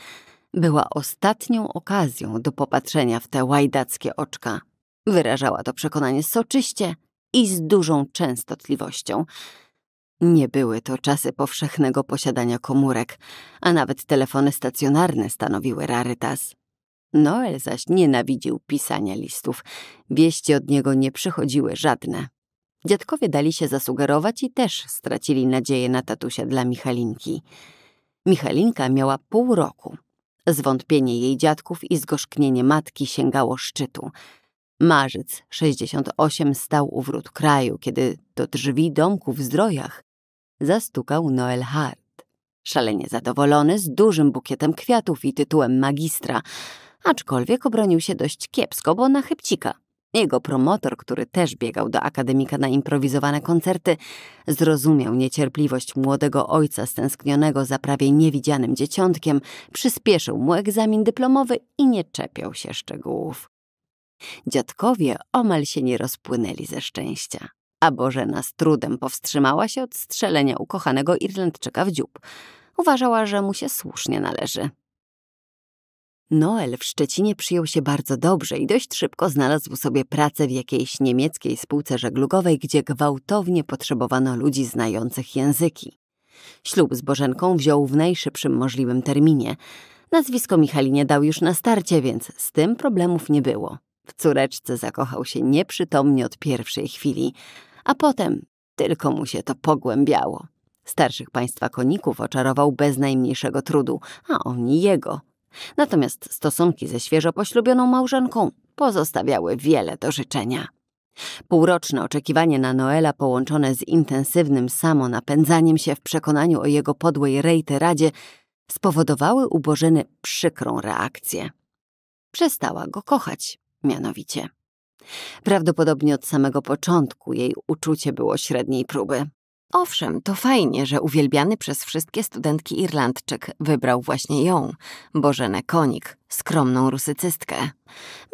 była ostatnią okazją do popatrzenia w te łajdackie oczka. Wyrażała to przekonanie soczyście i z dużą częstotliwością – nie były to czasy powszechnego posiadania komórek, a nawet telefony stacjonarne stanowiły rarytas. Noel zaś nienawidził pisania listów. Wieści od niego nie przychodziły żadne. Dziadkowie dali się zasugerować i też stracili nadzieję na tatusia dla Michalinki. Michalinka miała pół roku. Zwątpienie jej dziadków i zgorzknienie matki sięgało szczytu. Marzec 68 stał u wrót kraju, kiedy do drzwi domku w zdrojach zastukał Noel Hart, szalenie zadowolony, z dużym bukietem kwiatów i tytułem magistra, aczkolwiek obronił się dość kiepsko, bo na chybcika. Jego promotor, który też biegał do akademika na improwizowane koncerty, zrozumiał niecierpliwość młodego ojca stęsknionego za prawie niewidzianym dzieciątkiem, przyspieszył mu egzamin dyplomowy i nie czepiał się szczegółów. Dziadkowie omal się nie rozpłynęli ze szczęścia a Bożena z trudem powstrzymała się od strzelenia ukochanego Irlandczyka w dziób. Uważała, że mu się słusznie należy. Noel w Szczecinie przyjął się bardzo dobrze i dość szybko znalazł sobie pracę w jakiejś niemieckiej spółce żeglugowej, gdzie gwałtownie potrzebowano ludzi znających języki. Ślub z Bożenką wziął w najszybszym możliwym terminie. Nazwisko Michalinie dał już na starcie, więc z tym problemów nie było. W córeczce zakochał się nieprzytomnie od pierwszej chwili – a potem tylko mu się to pogłębiało. Starszych państwa koników oczarował bez najmniejszego trudu, a oni jego. Natomiast stosunki ze świeżo poślubioną małżonką pozostawiały wiele do życzenia. Półroczne oczekiwanie na Noela połączone z intensywnym samonapędzaniem się w przekonaniu o jego podłej rejteradzie spowodowały u Bożeny przykrą reakcję. Przestała go kochać, mianowicie. Prawdopodobnie od samego początku jej uczucie było średniej próby. Owszem, to fajnie, że uwielbiany przez wszystkie studentki Irlandczyk wybrał właśnie ją, Bożenę Konik, skromną rusycystkę.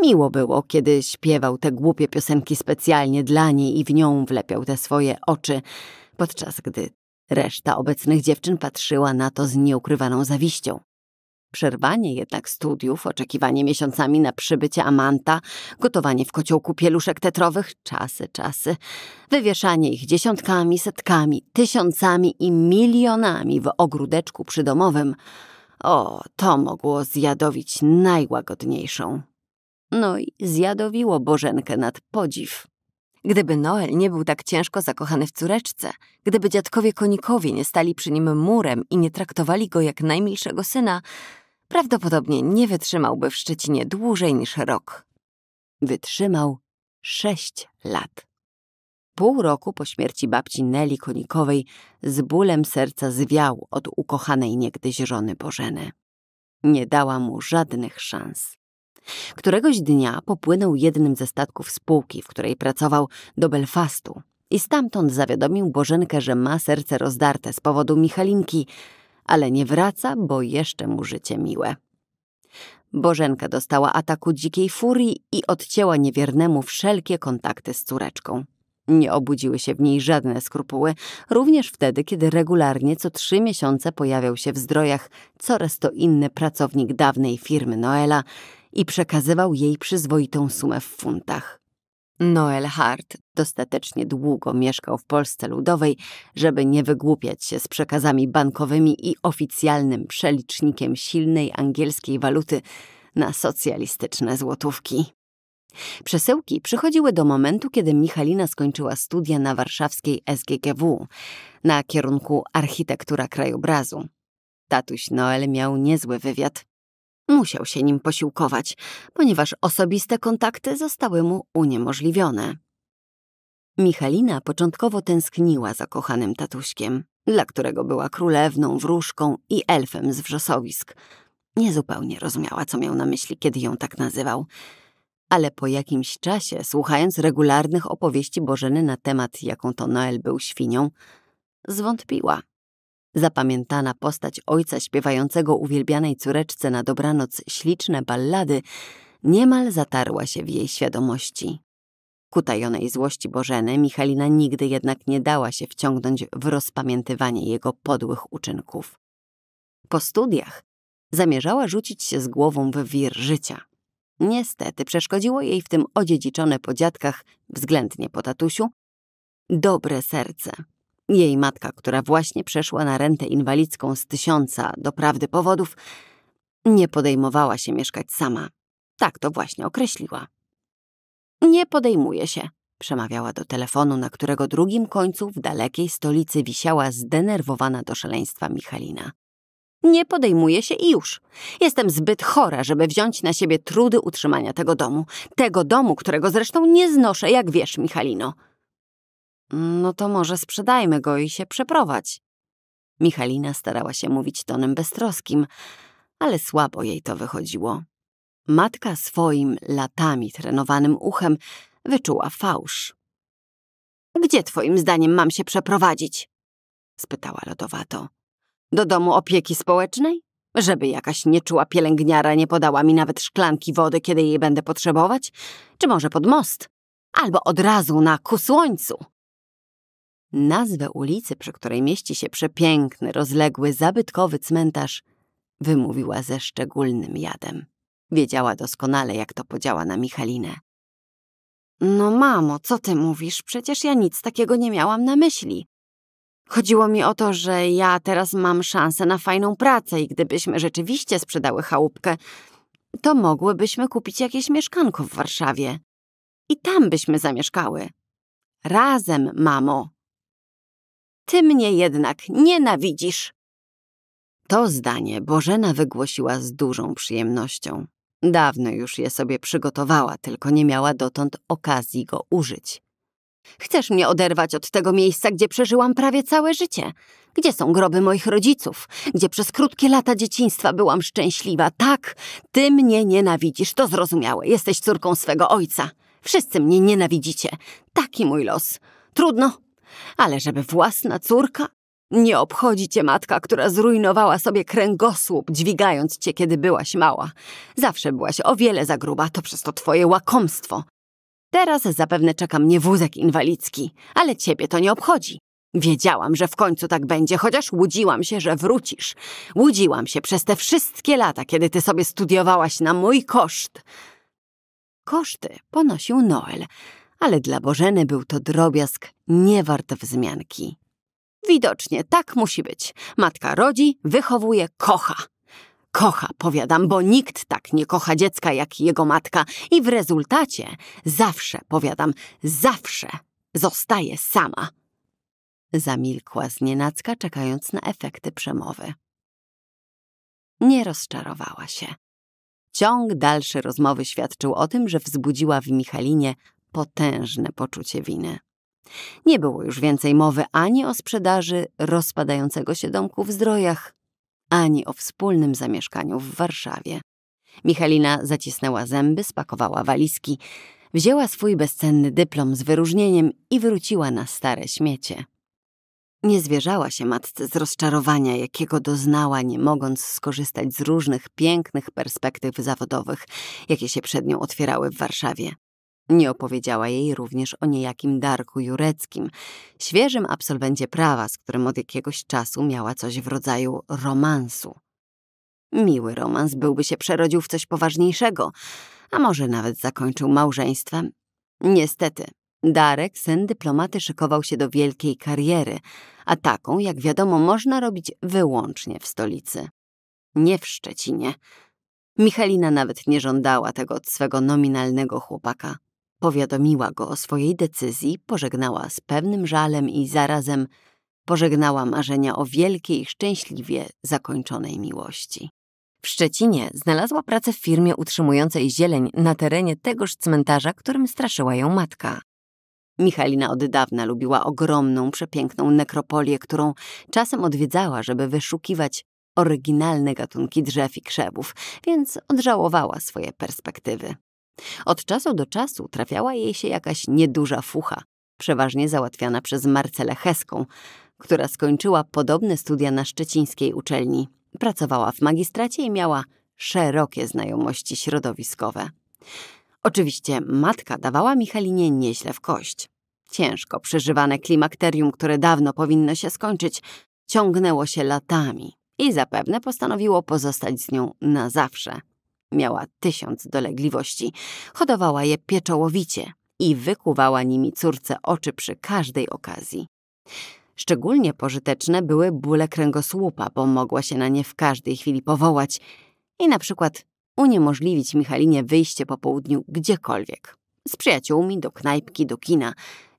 Miło było, kiedy śpiewał te głupie piosenki specjalnie dla niej i w nią wlepiał te swoje oczy, podczas gdy reszta obecnych dziewczyn patrzyła na to z nieukrywaną zawiścią. Przerwanie jednak studiów, oczekiwanie miesiącami na przybycie Amanta, gotowanie w kociołku pieluszek tetrowych, czasy, czasy, wywieszanie ich dziesiątkami, setkami, tysiącami i milionami w ogródeczku przydomowym. O, to mogło zjadowić najłagodniejszą. No i zjadowiło Bożenkę nad podziw. Gdyby Noel nie był tak ciężko zakochany w córeczce, gdyby dziadkowie konikowie nie stali przy nim murem i nie traktowali go jak najmilszego syna, Prawdopodobnie nie wytrzymałby w Szczecinie dłużej niż rok. Wytrzymał sześć lat. Pół roku po śmierci babci Neli Konikowej z bólem serca zwiał od ukochanej niegdyś żony Bożeny. Nie dała mu żadnych szans. Któregoś dnia popłynął jednym ze statków spółki, w której pracował, do Belfastu i stamtąd zawiadomił Bożenkę, że ma serce rozdarte z powodu Michalinki, ale nie wraca, bo jeszcze mu życie miłe. Bożenka dostała ataku dzikiej furii i odcięła niewiernemu wszelkie kontakty z córeczką. Nie obudziły się w niej żadne skrupuły, również wtedy, kiedy regularnie co trzy miesiące pojawiał się w zdrojach coraz to inny pracownik dawnej firmy Noela i przekazywał jej przyzwoitą sumę w funtach. Noel Hart dostatecznie długo mieszkał w Polsce Ludowej, żeby nie wygłupiać się z przekazami bankowymi i oficjalnym przelicznikiem silnej angielskiej waluty na socjalistyczne złotówki. Przesyłki przychodziły do momentu, kiedy Michalina skończyła studia na warszawskiej SGGW na kierunku architektura krajobrazu. Tatuś Noel miał niezły wywiad. Musiał się nim posiłkować, ponieważ osobiste kontakty zostały mu uniemożliwione. Michalina początkowo tęskniła za kochanym tatuśkiem, dla którego była królewną, wróżką i elfem z wrzosowisk. Niezupełnie rozumiała, co miał na myśli, kiedy ją tak nazywał. Ale po jakimś czasie, słuchając regularnych opowieści Bożeny na temat, jaką to Noel był świnią, zwątpiła. Zapamiętana postać ojca śpiewającego uwielbianej córeczce na dobranoc śliczne ballady niemal zatarła się w jej świadomości. Kutajonej złości Bożeny Michalina nigdy jednak nie dała się wciągnąć w rozpamiętywanie jego podłych uczynków. Po studiach zamierzała rzucić się z głową w wir życia. Niestety przeszkodziło jej w tym odziedziczone po dziadkach, względnie po tatusiu, dobre serce. Jej matka, która właśnie przeszła na rentę inwalidzką z tysiąca doprawdy powodów, nie podejmowała się mieszkać sama. Tak to właśnie określiła. Nie podejmuje się, przemawiała do telefonu, na którego drugim końcu w dalekiej stolicy wisiała zdenerwowana do szaleństwa Michalina. Nie podejmuje się i już. Jestem zbyt chora, żeby wziąć na siebie trudy utrzymania tego domu. Tego domu, którego zresztą nie znoszę, jak wiesz, Michalino. No to może sprzedajmy go i się przeprowadź. Michalina starała się mówić tonem beztroskim, ale słabo jej to wychodziło. Matka swoim latami trenowanym uchem wyczuła fałsz. Gdzie twoim zdaniem mam się przeprowadzić? spytała lodowato. Do domu opieki społecznej? Żeby jakaś nieczuła pielęgniara nie podała mi nawet szklanki wody, kiedy jej będę potrzebować? Czy może pod most? Albo od razu na ku słońcu? Nazwę ulicy, przy której mieści się przepiękny, rozległy, zabytkowy cmentarz, wymówiła ze szczególnym jadem. Wiedziała doskonale, jak to podziała na Michalinę. No mamo, co ty mówisz? Przecież ja nic takiego nie miałam na myśli. Chodziło mi o to, że ja teraz mam szansę na fajną pracę i gdybyśmy rzeczywiście sprzedały chałupkę, to mogłybyśmy kupić jakieś mieszkanko w Warszawie. I tam byśmy zamieszkały. Razem, mamo. Ty mnie jednak nienawidzisz. To zdanie Bożena wygłosiła z dużą przyjemnością. Dawno już je sobie przygotowała, tylko nie miała dotąd okazji go użyć. Chcesz mnie oderwać od tego miejsca, gdzie przeżyłam prawie całe życie? Gdzie są groby moich rodziców? Gdzie przez krótkie lata dzieciństwa byłam szczęśliwa? Tak, ty mnie nienawidzisz, to zrozumiałe. Jesteś córką swego ojca. Wszyscy mnie nienawidzicie. Taki mój los. Trudno, ale żeby własna córka nie obchodzi cię matka, która zrujnowała sobie kręgosłup, dźwigając cię, kiedy byłaś mała. Zawsze byłaś o wiele za gruba, to przez to twoje łakomstwo. Teraz zapewne czeka mnie wózek inwalidzki, ale ciebie to nie obchodzi. Wiedziałam, że w końcu tak będzie, chociaż łudziłam się, że wrócisz. Łudziłam się przez te wszystkie lata, kiedy ty sobie studiowałaś na mój koszt. Koszty ponosił Noel, ale dla Bożeny był to drobiazg niewart wzmianki. Widocznie tak musi być. Matka rodzi, wychowuje, kocha. Kocha, powiadam, bo nikt tak nie kocha dziecka jak jego matka i w rezultacie zawsze, powiadam, zawsze zostaje sama. Zamilkła znienacka, czekając na efekty przemowy. Nie rozczarowała się. Ciąg dalszy rozmowy świadczył o tym, że wzbudziła w Michalinie potężne poczucie winy. Nie było już więcej mowy ani o sprzedaży rozpadającego się domku w zdrojach, ani o wspólnym zamieszkaniu w Warszawie. Michalina zacisnęła zęby, spakowała walizki, wzięła swój bezcenny dyplom z wyróżnieniem i wróciła na stare śmiecie. Nie zwierzała się matce z rozczarowania, jakiego doznała, nie mogąc skorzystać z różnych pięknych perspektyw zawodowych, jakie się przed nią otwierały w Warszawie. Nie opowiedziała jej również o niejakim Darku Jureckim, świeżym absolwencie prawa, z którym od jakiegoś czasu miała coś w rodzaju romansu. Miły romans byłby się przerodził w coś poważniejszego, a może nawet zakończył małżeństwem. Niestety, Darek, sen dyplomaty, szykował się do wielkiej kariery, a taką, jak wiadomo, można robić wyłącznie w stolicy. Nie w Szczecinie. Michalina nawet nie żądała tego od swego nominalnego chłopaka. Powiadomiła go o swojej decyzji, pożegnała z pewnym żalem i zarazem pożegnała marzenia o wielkiej, szczęśliwie zakończonej miłości. W Szczecinie znalazła pracę w firmie utrzymującej zieleń na terenie tegoż cmentarza, którym straszyła ją matka. Michalina od dawna lubiła ogromną, przepiękną nekropolię, którą czasem odwiedzała, żeby wyszukiwać oryginalne gatunki drzew i krzewów, więc odżałowała swoje perspektywy. Od czasu do czasu trafiała jej się jakaś nieduża fucha, przeważnie załatwiana przez Marcelę Heską, która skończyła podobne studia na szczecińskiej uczelni. Pracowała w magistracie i miała szerokie znajomości środowiskowe. Oczywiście matka dawała Michalinie nieźle w kość. Ciężko przeżywane klimakterium, które dawno powinno się skończyć, ciągnęło się latami i zapewne postanowiło pozostać z nią na zawsze. Miała tysiąc dolegliwości. Hodowała je pieczołowicie i wykuwała nimi córce oczy przy każdej okazji. Szczególnie pożyteczne były bóle kręgosłupa, bo mogła się na nie w każdej chwili powołać i na przykład uniemożliwić Michalinie wyjście po południu gdziekolwiek. Z przyjaciółmi do knajpki, do kina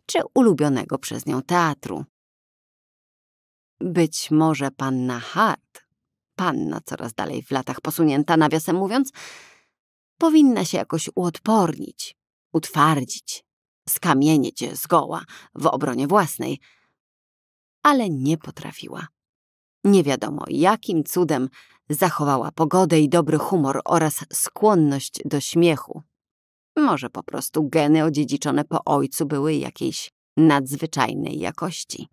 czy ulubionego przez nią teatru. Być może panna Hart panna coraz dalej w latach posunięta, nawiasem mówiąc, powinna się jakoś uodpornić, utwardzić, skamienieć zgoła w obronie własnej. Ale nie potrafiła. Nie wiadomo, jakim cudem zachowała pogodę i dobry humor oraz skłonność do śmiechu. Może po prostu geny odziedziczone po ojcu były jakiejś nadzwyczajnej jakości.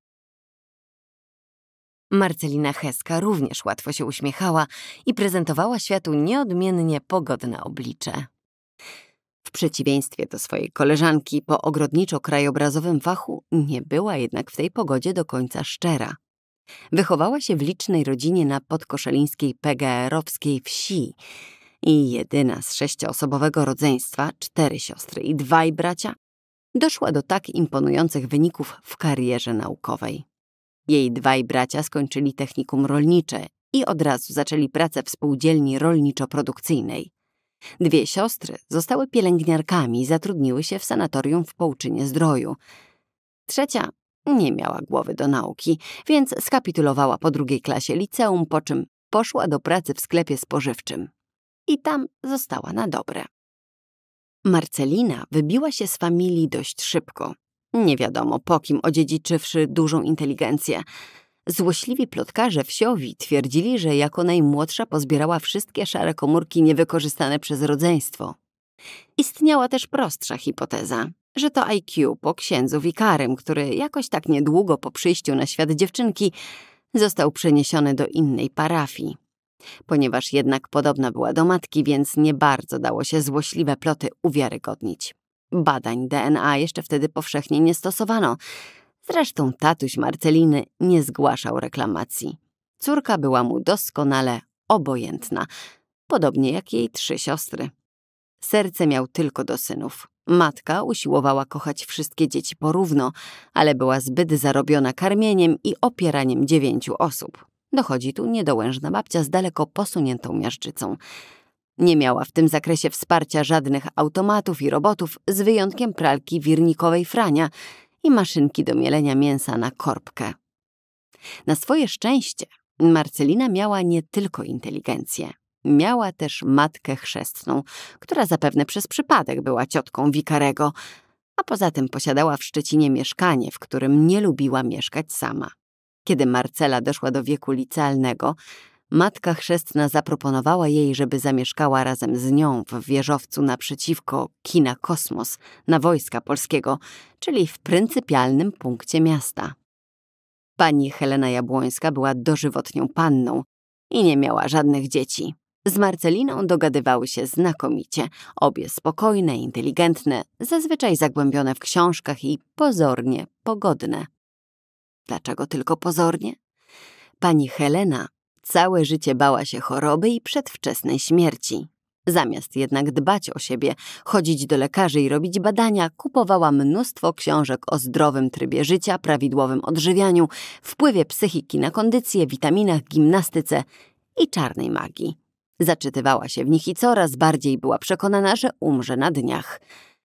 Marcelina Heska również łatwo się uśmiechała i prezentowała światu nieodmiennie pogodne oblicze. W przeciwieństwie do swojej koleżanki po ogrodniczo-krajobrazowym fachu nie była jednak w tej pogodzie do końca szczera. Wychowała się w licznej rodzinie na podkoszelińskiej PGR-owskiej wsi i jedyna z sześcioosobowego rodzeństwa, cztery siostry i dwaj bracia, doszła do tak imponujących wyników w karierze naukowej. Jej dwaj bracia skończyli technikum rolnicze i od razu zaczęli pracę w spółdzielni rolniczo-produkcyjnej. Dwie siostry zostały pielęgniarkami i zatrudniły się w sanatorium w Połczynie Zdroju. Trzecia nie miała głowy do nauki, więc skapitulowała po drugiej klasie liceum, po czym poszła do pracy w sklepie spożywczym. I tam została na dobre. Marcelina wybiła się z familii dość szybko nie wiadomo po kim odziedziczywszy dużą inteligencję. Złośliwi plotkarze wsiowi twierdzili, że jako najmłodsza pozbierała wszystkie szare komórki niewykorzystane przez rodzeństwo. Istniała też prostsza hipoteza, że to IQ po księdzu wikarym, który jakoś tak niedługo po przyjściu na świat dziewczynki został przeniesiony do innej parafii. Ponieważ jednak podobna była do matki, więc nie bardzo dało się złośliwe ploty uwiarygodnić. Badań DNA jeszcze wtedy powszechnie nie stosowano. Zresztą tatuś Marceliny nie zgłaszał reklamacji. Córka była mu doskonale obojętna, podobnie jak jej trzy siostry. Serce miał tylko do synów. Matka usiłowała kochać wszystkie dzieci porówno, ale była zbyt zarobiona karmieniem i opieraniem dziewięciu osób. Dochodzi tu niedołężna babcia z daleko posuniętą miażdżycą. Nie miała w tym zakresie wsparcia żadnych automatów i robotów, z wyjątkiem pralki wirnikowej frania i maszynki do mielenia mięsa na korbkę. Na swoje szczęście Marcelina miała nie tylko inteligencję. Miała też matkę chrzestną, która zapewne przez przypadek była ciotką wikarego, a poza tym posiadała w Szczecinie mieszkanie, w którym nie lubiła mieszkać sama. Kiedy Marcela doszła do wieku licealnego, Matka chrzestna zaproponowała jej, żeby zamieszkała razem z nią w wieżowcu naprzeciwko kina Kosmos na Wojska Polskiego, czyli w pryncypialnym punkcie miasta. Pani Helena Jabłońska była dożywotnią panną i nie miała żadnych dzieci. Z Marceliną dogadywały się znakomicie, obie spokojne, inteligentne, zazwyczaj zagłębione w książkach i pozornie pogodne. Dlaczego tylko pozornie? Pani Helena Całe życie bała się choroby i przedwczesnej śmierci. Zamiast jednak dbać o siebie, chodzić do lekarzy i robić badania, kupowała mnóstwo książek o zdrowym trybie życia, prawidłowym odżywianiu, wpływie psychiki na kondycję, witaminach, gimnastyce i czarnej magii. Zaczytywała się w nich i coraz bardziej była przekonana, że umrze na dniach.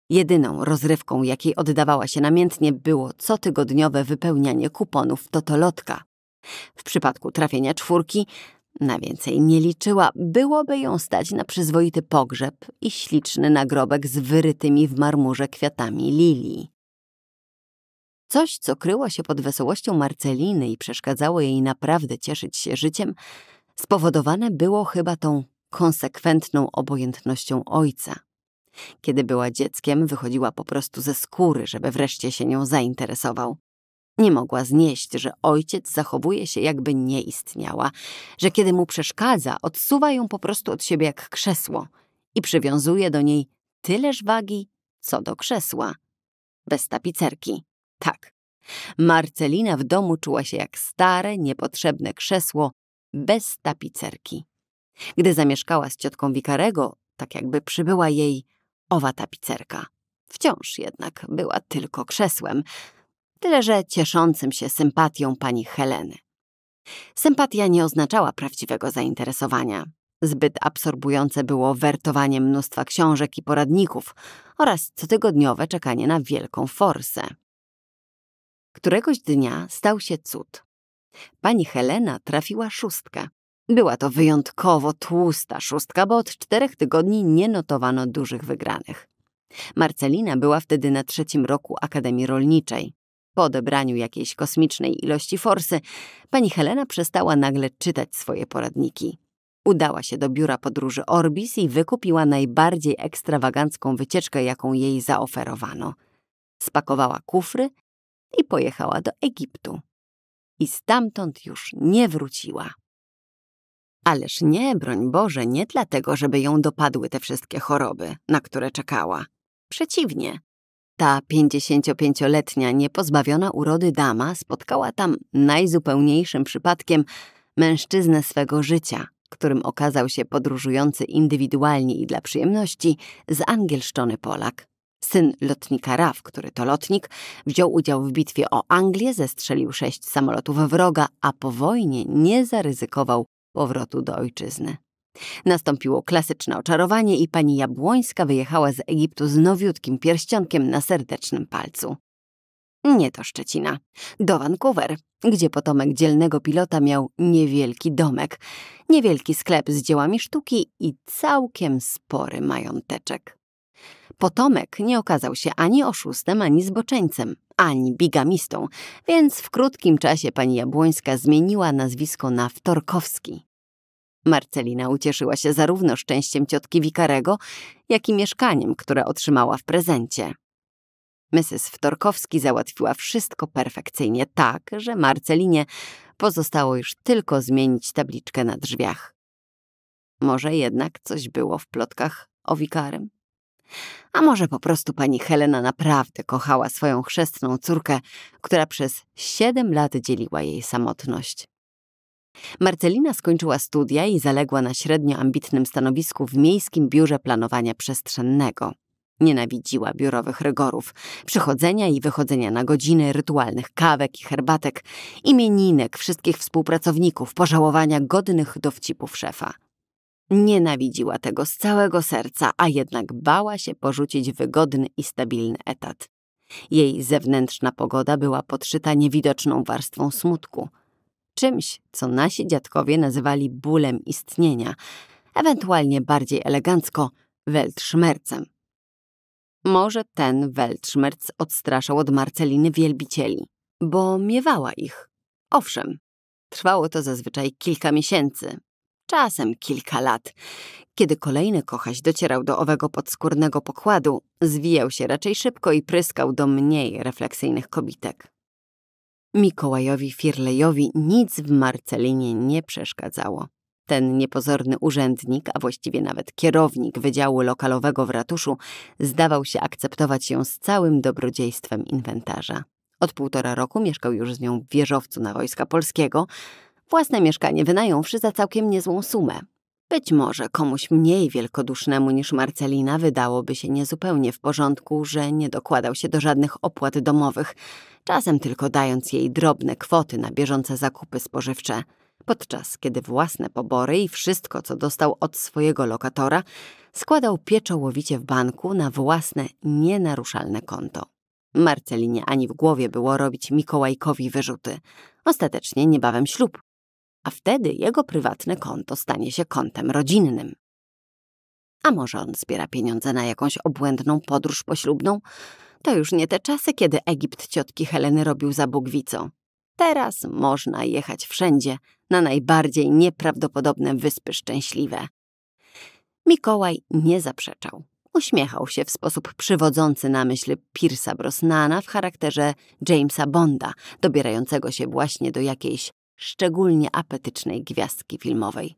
Jedyną rozrywką, jakiej oddawała się namiętnie, było cotygodniowe wypełnianie kuponów totolotka. W przypadku trafienia czwórki, na więcej nie liczyła, byłoby ją stać na przyzwoity pogrzeb i śliczny nagrobek z wyrytymi w marmurze kwiatami lilii. Coś, co kryło się pod wesołością Marceliny i przeszkadzało jej naprawdę cieszyć się życiem, spowodowane było chyba tą konsekwentną obojętnością ojca. Kiedy była dzieckiem, wychodziła po prostu ze skóry, żeby wreszcie się nią zainteresował. Nie mogła znieść, że ojciec zachowuje się jakby nie istniała, że kiedy mu przeszkadza, odsuwa ją po prostu od siebie jak krzesło i przywiązuje do niej tyleż wagi, co do krzesła. Bez tapicerki. Tak. Marcelina w domu czuła się jak stare, niepotrzebne krzesło bez tapicerki. Gdy zamieszkała z ciotką Wikarego, tak jakby przybyła jej owa tapicerka. Wciąż jednak była tylko krzesłem, tyle że cieszącym się sympatią pani Heleny. Sympatia nie oznaczała prawdziwego zainteresowania. Zbyt absorbujące było wertowanie mnóstwa książek i poradników oraz cotygodniowe czekanie na wielką forsę. Któregoś dnia stał się cud. Pani Helena trafiła szóstkę. Była to wyjątkowo tłusta szóstka, bo od czterech tygodni nie notowano dużych wygranych. Marcelina była wtedy na trzecim roku Akademii Rolniczej. Po odebraniu jakiejś kosmicznej ilości forsy, pani Helena przestała nagle czytać swoje poradniki. Udała się do biura podróży Orbis i wykupiła najbardziej ekstrawagancką wycieczkę, jaką jej zaoferowano. Spakowała kufry i pojechała do Egiptu. I stamtąd już nie wróciła. Ależ nie, broń Boże, nie dlatego, żeby ją dopadły te wszystkie choroby, na które czekała. Przeciwnie, ta 55-letnia, niepozbawiona urody dama spotkała tam najzupełniejszym przypadkiem mężczyznę swego życia, którym okazał się podróżujący indywidualnie i dla przyjemności zangielszczony Polak. Syn lotnika RAF, który to lotnik, wziął udział w bitwie o Anglię, zestrzelił sześć samolotów wroga, a po wojnie nie zaryzykował powrotu do ojczyzny. Nastąpiło klasyczne oczarowanie i pani Jabłońska wyjechała z Egiptu z nowiutkim pierścionkiem na serdecznym palcu. Nie to Szczecina, do Vancouver, gdzie potomek dzielnego pilota miał niewielki domek, niewielki sklep z dziełami sztuki i całkiem spory mająteczek. Potomek nie okazał się ani oszustem, ani zboczeńcem, ani bigamistą, więc w krótkim czasie pani Jabłońska zmieniła nazwisko na Wtorkowski. Marcelina ucieszyła się zarówno szczęściem ciotki Wikarego, jak i mieszkaniem, które otrzymała w prezencie. Mrs. Wtorkowski załatwiła wszystko perfekcyjnie tak, że Marcelinie pozostało już tylko zmienić tabliczkę na drzwiach. Może jednak coś było w plotkach o wikarym? A może po prostu pani Helena naprawdę kochała swoją chrzestną córkę, która przez siedem lat dzieliła jej samotność. Marcelina skończyła studia i zaległa na średnio ambitnym stanowisku w Miejskim Biurze Planowania Przestrzennego. Nienawidziła biurowych rygorów, przychodzenia i wychodzenia na godziny, rytualnych kawek i herbatek, imieninek wszystkich współpracowników, pożałowania godnych dowcipów szefa. Nienawidziła tego z całego serca, a jednak bała się porzucić wygodny i stabilny etat. Jej zewnętrzna pogoda była podszyta niewidoczną warstwą smutku – czymś, co nasi dziadkowie nazywali bólem istnienia, ewentualnie bardziej elegancko weltszmercem. Może ten weltszmerc odstraszał od Marceliny wielbicieli, bo miewała ich. Owszem, trwało to zazwyczaj kilka miesięcy, czasem kilka lat. Kiedy kolejny kochaś docierał do owego podskórnego pokładu, zwijał się raczej szybko i pryskał do mniej refleksyjnych kobitek. Mikołajowi Firlejowi nic w Marcelinie nie przeszkadzało. Ten niepozorny urzędnik, a właściwie nawet kierownik Wydziału Lokalowego w ratuszu, zdawał się akceptować ją z całym dobrodziejstwem inwentarza. Od półtora roku mieszkał już z nią w wieżowcu na Wojska Polskiego. Własne mieszkanie wynająwszy za całkiem niezłą sumę. Być może komuś mniej wielkodusznemu niż Marcelina wydałoby się niezupełnie w porządku, że nie dokładał się do żadnych opłat domowych – czasem tylko dając jej drobne kwoty na bieżące zakupy spożywcze, podczas kiedy własne pobory i wszystko, co dostał od swojego lokatora, składał pieczołowicie w banku na własne, nienaruszalne konto. Marcelinie ani w głowie było robić Mikołajkowi wyrzuty. Ostatecznie niebawem ślub. A wtedy jego prywatne konto stanie się kontem rodzinnym. A może on zbiera pieniądze na jakąś obłędną podróż poślubną? To już nie te czasy, kiedy Egipt ciotki Heleny robił za bugwicą. Teraz można jechać wszędzie, na najbardziej nieprawdopodobne wyspy szczęśliwe. Mikołaj nie zaprzeczał. Uśmiechał się w sposób przywodzący na myśl Pirsa Brosnana w charakterze Jamesa Bonda, dobierającego się właśnie do jakiejś szczególnie apetycznej gwiazdki filmowej.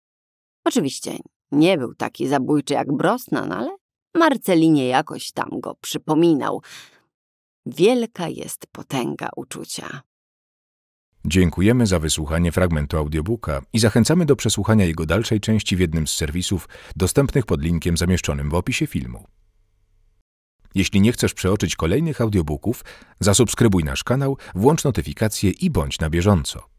Oczywiście nie był taki zabójczy jak Brosnan, ale Marcelinie jakoś tam go przypominał. Wielka jest potęga uczucia. Dziękujemy za wysłuchanie fragmentu audiobooka i zachęcamy do przesłuchania jego dalszej części w jednym z serwisów dostępnych pod linkiem zamieszczonym w opisie filmu. Jeśli nie chcesz przeoczyć kolejnych audiobooków, zasubskrybuj nasz kanał, włącz notyfikacje i bądź na bieżąco.